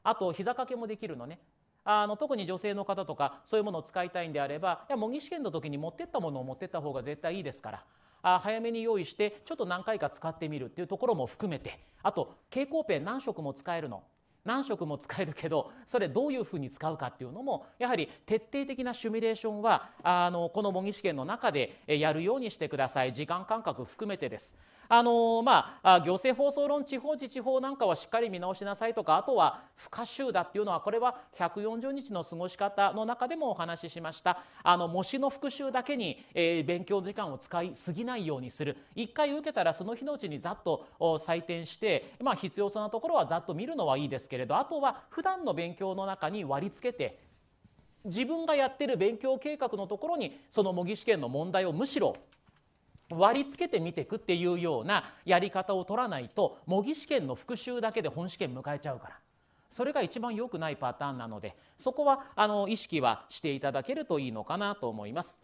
あと膝掛けもできるのねあの特に女性の方とかそういうものを使いたいんであればいや模擬試験の時に持ってったものを持ってった方が絶対いいですからあ早めに用意してちょっと何回か使ってみるっていうところも含めてあと蛍光ペン何色も使えるの何色も使えるけどそれどういうふうに使うかっていうのもやはり徹底的なシミュレーションはあのこの模擬試験の中でやるようにしてください時間間隔含めてです。あのまあ、行政放送論地方自治法なんかはしっかり見直しなさいとかあとは不可修だっていうのはこれは140日の過ごし方の中でもお話ししましたあの模試の復習だけに、えー、勉強時間を使いすぎないようにする一回受けたらその日のうちにざっと採点して、まあ、必要そうなところはざっと見るのはいいですけれどあとは普段の勉強の中に割り付けて自分がやってる勉強計画のところにその模擬試験の問題をむしろ割り付けてみていくっていうようなやり方を取らないと模擬試験の復習だけで本試験迎えちゃうから。それが一番良くないパターンなのでそこはあの意識はしていただけるといいのかなと思います。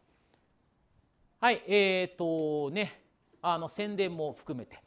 はいえーとね、あの宣伝も含めて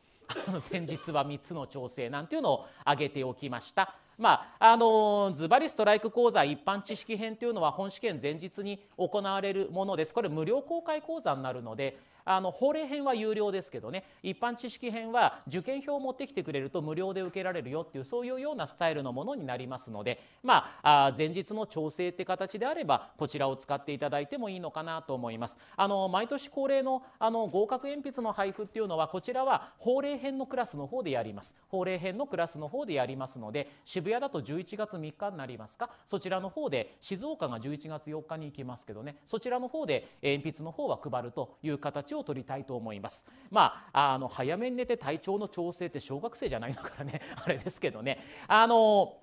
先日は3つの調整なんていうのを挙げておきました。まああのズバリストライク講座一般知識編というのは本試験前日に行われるものですこれ無料公開講座になるのであの法令編は有料ですけどね一般知識編は受験票を持ってきてくれると無料で受けられるよっていうそういうようなスタイルのものになりますので、まあ、あ前日の調整って形であればこちらを使っていただいてもいいのかなと思います。あの毎年恒例のあの合格鉛筆の配布っていうのはこちらは法令編のクラスの方でやります。法令編のクラスの方でやりますので渋谷だと11月3日になりますかそちらの方で静岡が11月4日に行きますけどねそちらの方で鉛筆の方は配るという形を取りたいと思います。まあ、あの早めに寝て体調の調整って小学生じゃないのからね あれですけどねあの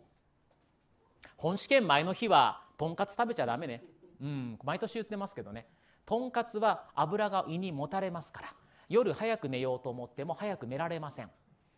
本試験前の日はとんかつ食べちゃダメね、うん、毎年言ってますけどねとんかつは油が胃にもたれますから夜早く寝ようと思っても早く寝られません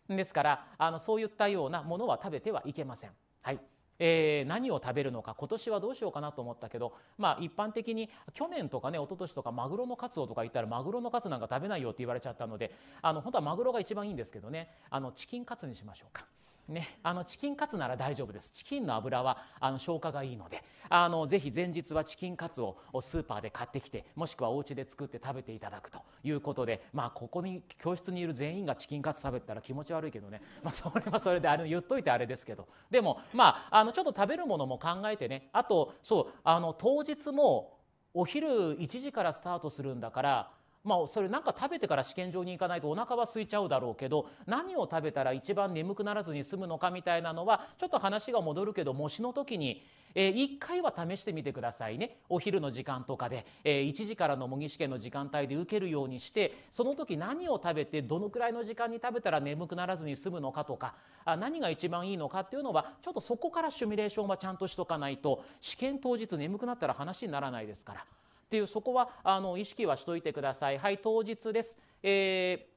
ですからあのそういったようなものは食べてはいけません。はいえー、何を食べるのか今年はどうしようかなと思ったけど、まあ、一般的に去年とかね一昨年とかマグロのカツオとか言ったらマグロのカツなんか食べないよって言われちゃったのであの本当はマグロが一番いいんですけどねあのチキンカツにしましょうか。ね、あのチキンカツなら大丈夫ですチキンの油はあの消化がいいのであのぜひ前日はチキンカツをスーパーで買ってきてもしくはお家で作って食べていただくということで、まあ、ここに教室にいる全員がチキンカツ食べたら気持ち悪いけどね、まあ、それはそれであの言っといてあれですけどでも、まあ、あのちょっと食べるものも考えてねあとそうあの当日もお昼1時からスタートするんだからまあそれなんか食べてから試験場に行かないとお腹は空いちゃうだろうけど何を食べたら一番眠くならずに済むのかみたいなのはちょっと話が戻るけど模試の時にえー、1回は試してみてくださいねお昼の時間とかで、えー、1時からの模擬試験の時間帯で受けるようにしてその時何を食べてどのくらいの時間に食べたら眠くならずに済むのかとかあ何が一番いいのかっていうのはちょっとそこからシミュレーションはちゃんとしとかないと試験当日眠くなったら話にならないですから。っていうそこはあの意識はしといてください。はい当日です、え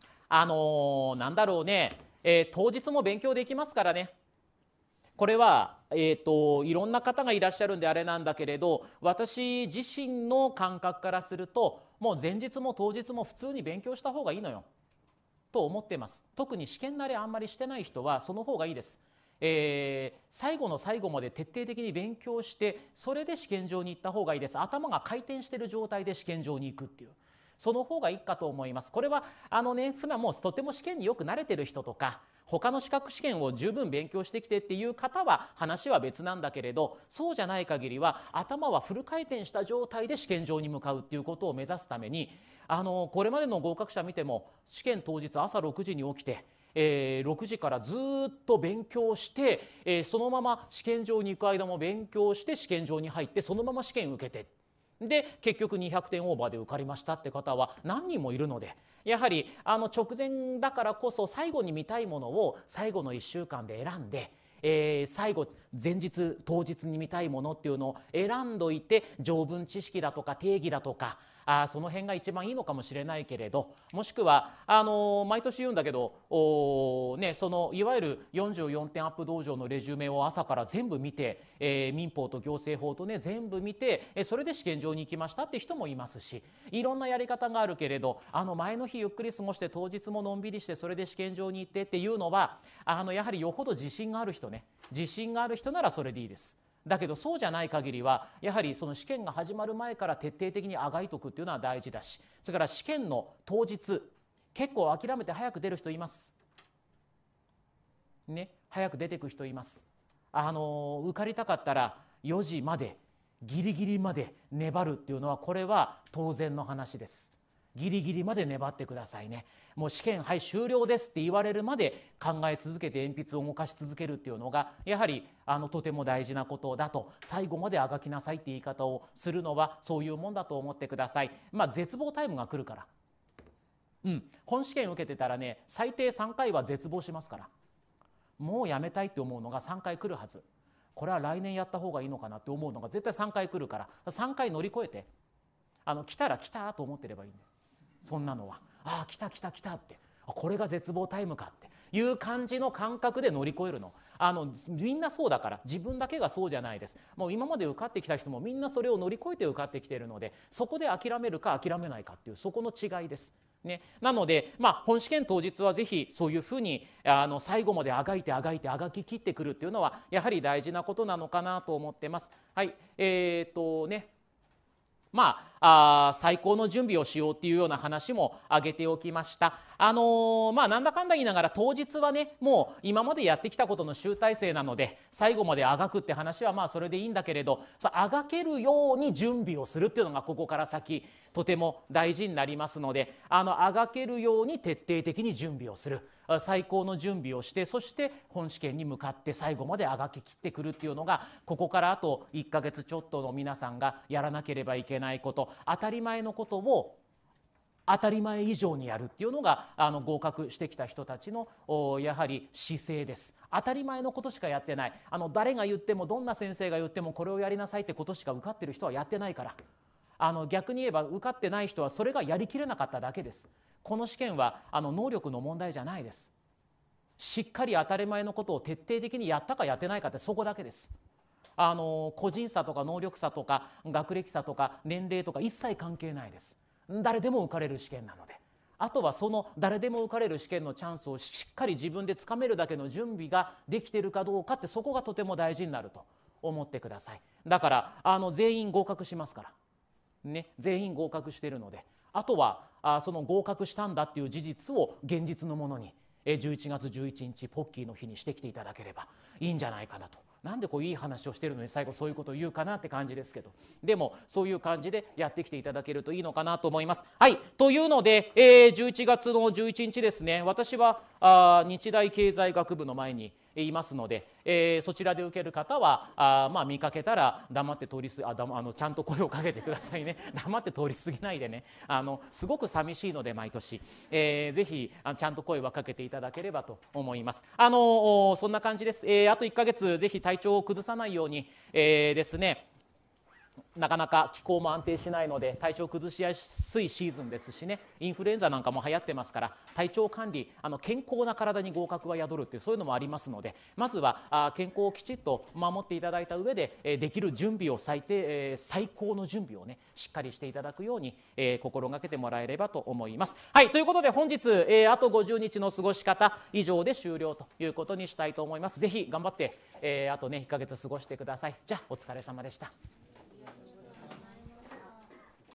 ー、あのー、なんだろうね、えー、当日も勉強できますからね。これは、えーと、といろんな方がいらっしゃるんであれなんだけれど私自身の感覚からするともう前日も当日も普通に勉強した方がいいのよと思ってます特に試験慣れあんまりしてない人はその方がいいですえー、最後の最後まで徹底的に勉強してそれで試験場に行った方がいいです頭が回転してる状態で試験場に行くっていう。その方がいいかと思います。これはあのね普段もうとても試験によく慣れてる人とか他の資格試験を十分勉強してきてっていう方は話は別なんだけれどそうじゃない限りは頭はフル回転した状態で試験場に向かうっていうことを目指すためにあのこれまでの合格者見ても試験当日朝6時に起きてえー、6時からずっと勉強して、えー、そのまま試験場に行く間も勉強して試験場に入ってそのまま試験受けてで結局200点オーバーで受かりましたって方は何人もいるのでやはりあの直前だからこそ最後に見たいものを最後の1週間で選んで。えー、最後前日当日に見たいものっていうのを選んどいて条文知識だとか定義だとかあその辺が一番いいのかもしれないけれどもしくはあのー、毎年言うんだけどお、ね、そのいわゆる44点アップ道場のレジュメを朝から全部見て、えー、民法と行政法とね全部見て、えそれで試験場に行きましたって人もいますしいろんなやり方があるけれどあの前の日ゆっくり過ごして当日ものんびりしてそれで試験場に行ってっていうのはあのやはりよほど自信がある人ね自信がある人ならそれでいいです。だけどそうじゃない限りはやはりその試験が始まる前から徹底的にあがいとくっていうのは大事だしそれから試験の当日結構諦めて早く出る人います。ね、早く出てく人います。あの受かりたかったら4時までギリギリまで粘るっていうのはこれは当然の話です。ギリギリまで粘ってくださいねもう試験はい終了ですって言われるまで考え続けて鉛筆を動かし続けるっていうのがやはりあのとても大事なことだと最後まであがきなさいって言い方をするのはそういうもんだと思ってください。まあ、絶望タイムが来るからうん、本試験受けてたらね最低3回は絶望しますからもうやめたいって思うのが3回来るはずこれは来年やった方がいいのかなって思うのが絶対3回来るから3回乗り越えてあの来たら来たと思ってればいいんよそんなのはああ来た来た来たってこれが絶望タイムかっていう感じの感覚で乗り越えるのあのみんなそうだから自分だけがそうじゃないですもう今まで受かってきた人もみんなそれを乗り越えて受かってきてるのでそこで諦めるか諦めないかっていうそこの違いです。ね、なので、まあ、本試験当日はぜひそういうふうにあの最後まであがいてあがいてあがききってくるっていうのはやはり大事なことなのかなと思ってます。はいえーとね、まあ最高の準備をしようっていうような話も挙げておきました。あのまあなんだかんだ言いながら当日はねもう今までやってきたことの集大成なので最後まであがくって話はまあそれでいいんだけれどあがけるように準備をするっていうのがここから先とても大事になりますのであのあがけるように徹底的に準備をする最高の準備をしてそして本試験に向かって最後まであがききってくるっていうのがここからあと1ヶ月ちょっとの皆さんがやらなければいけないこと当たり前のことを当たり前以上にやるっていうのがあの合格してきた人たちのやはり姿勢です当たり前のことしかやってないあの誰が言ってもどんな先生が言ってもこれをやりなさいってことしか受かってる人はやってないからあの逆に言えば受かってない人はそれがやりきれなかっただけですこの試験はあの能力の問題じゃないですしっかり当たり前のことを徹底的にやったかやってないかってそこだけですあの個人差とか能力差とか学歴差とか年齢とか一切関係ないです誰でも受かれる試験なのであとはその誰でも受かれる試験のチャンスをしっかり自分でつかめるだけの準備ができてるかどうかってそこがとても大事になると思ってくださいだからあの全員合格しますからね全員合格してるのであとはあその合格したんだっていう事実を現実のものに11月11日ポッキーの日にしてきていただければいいんじゃないかなとなんでこういい話をしてるのに最後そういうことを言うかなって感じですけどでもそういう感じでやってきていただけるといいのかなと思います。はいというので、えー、11月の11日ですね私はあ日大経済学部の前にいますので、えー、そちらで受ける方はあ、まあ、見かけたら黙って通りすあだあのちゃんと声をかけてくださいね 黙って通り過ぎないでねあのすごく寂しいので毎年、えー、ぜひあちゃんと声はかけていただければと思います。あのそんな感じです、えー、あと1ヶ月ぜひ体調を崩さないように、えー、ですねなかなか気候も安定しないので体調崩しやすいシーズンですしねインフルエンザなんかも流行ってますから体調管理あの健康な体に合格は宿るっていうそういうのもありますのでまずは健康をきちっと守っていただいた上でできる準備を最低最高の準備をねしっかりしていただくように心がけてもらえればと思います。はいということで本日あと50日の過ごし方以上で終了ということにしたいと思います。ぜひ頑張ってあとね1ヶ月過ごしてください。じゃお疲れ様でした。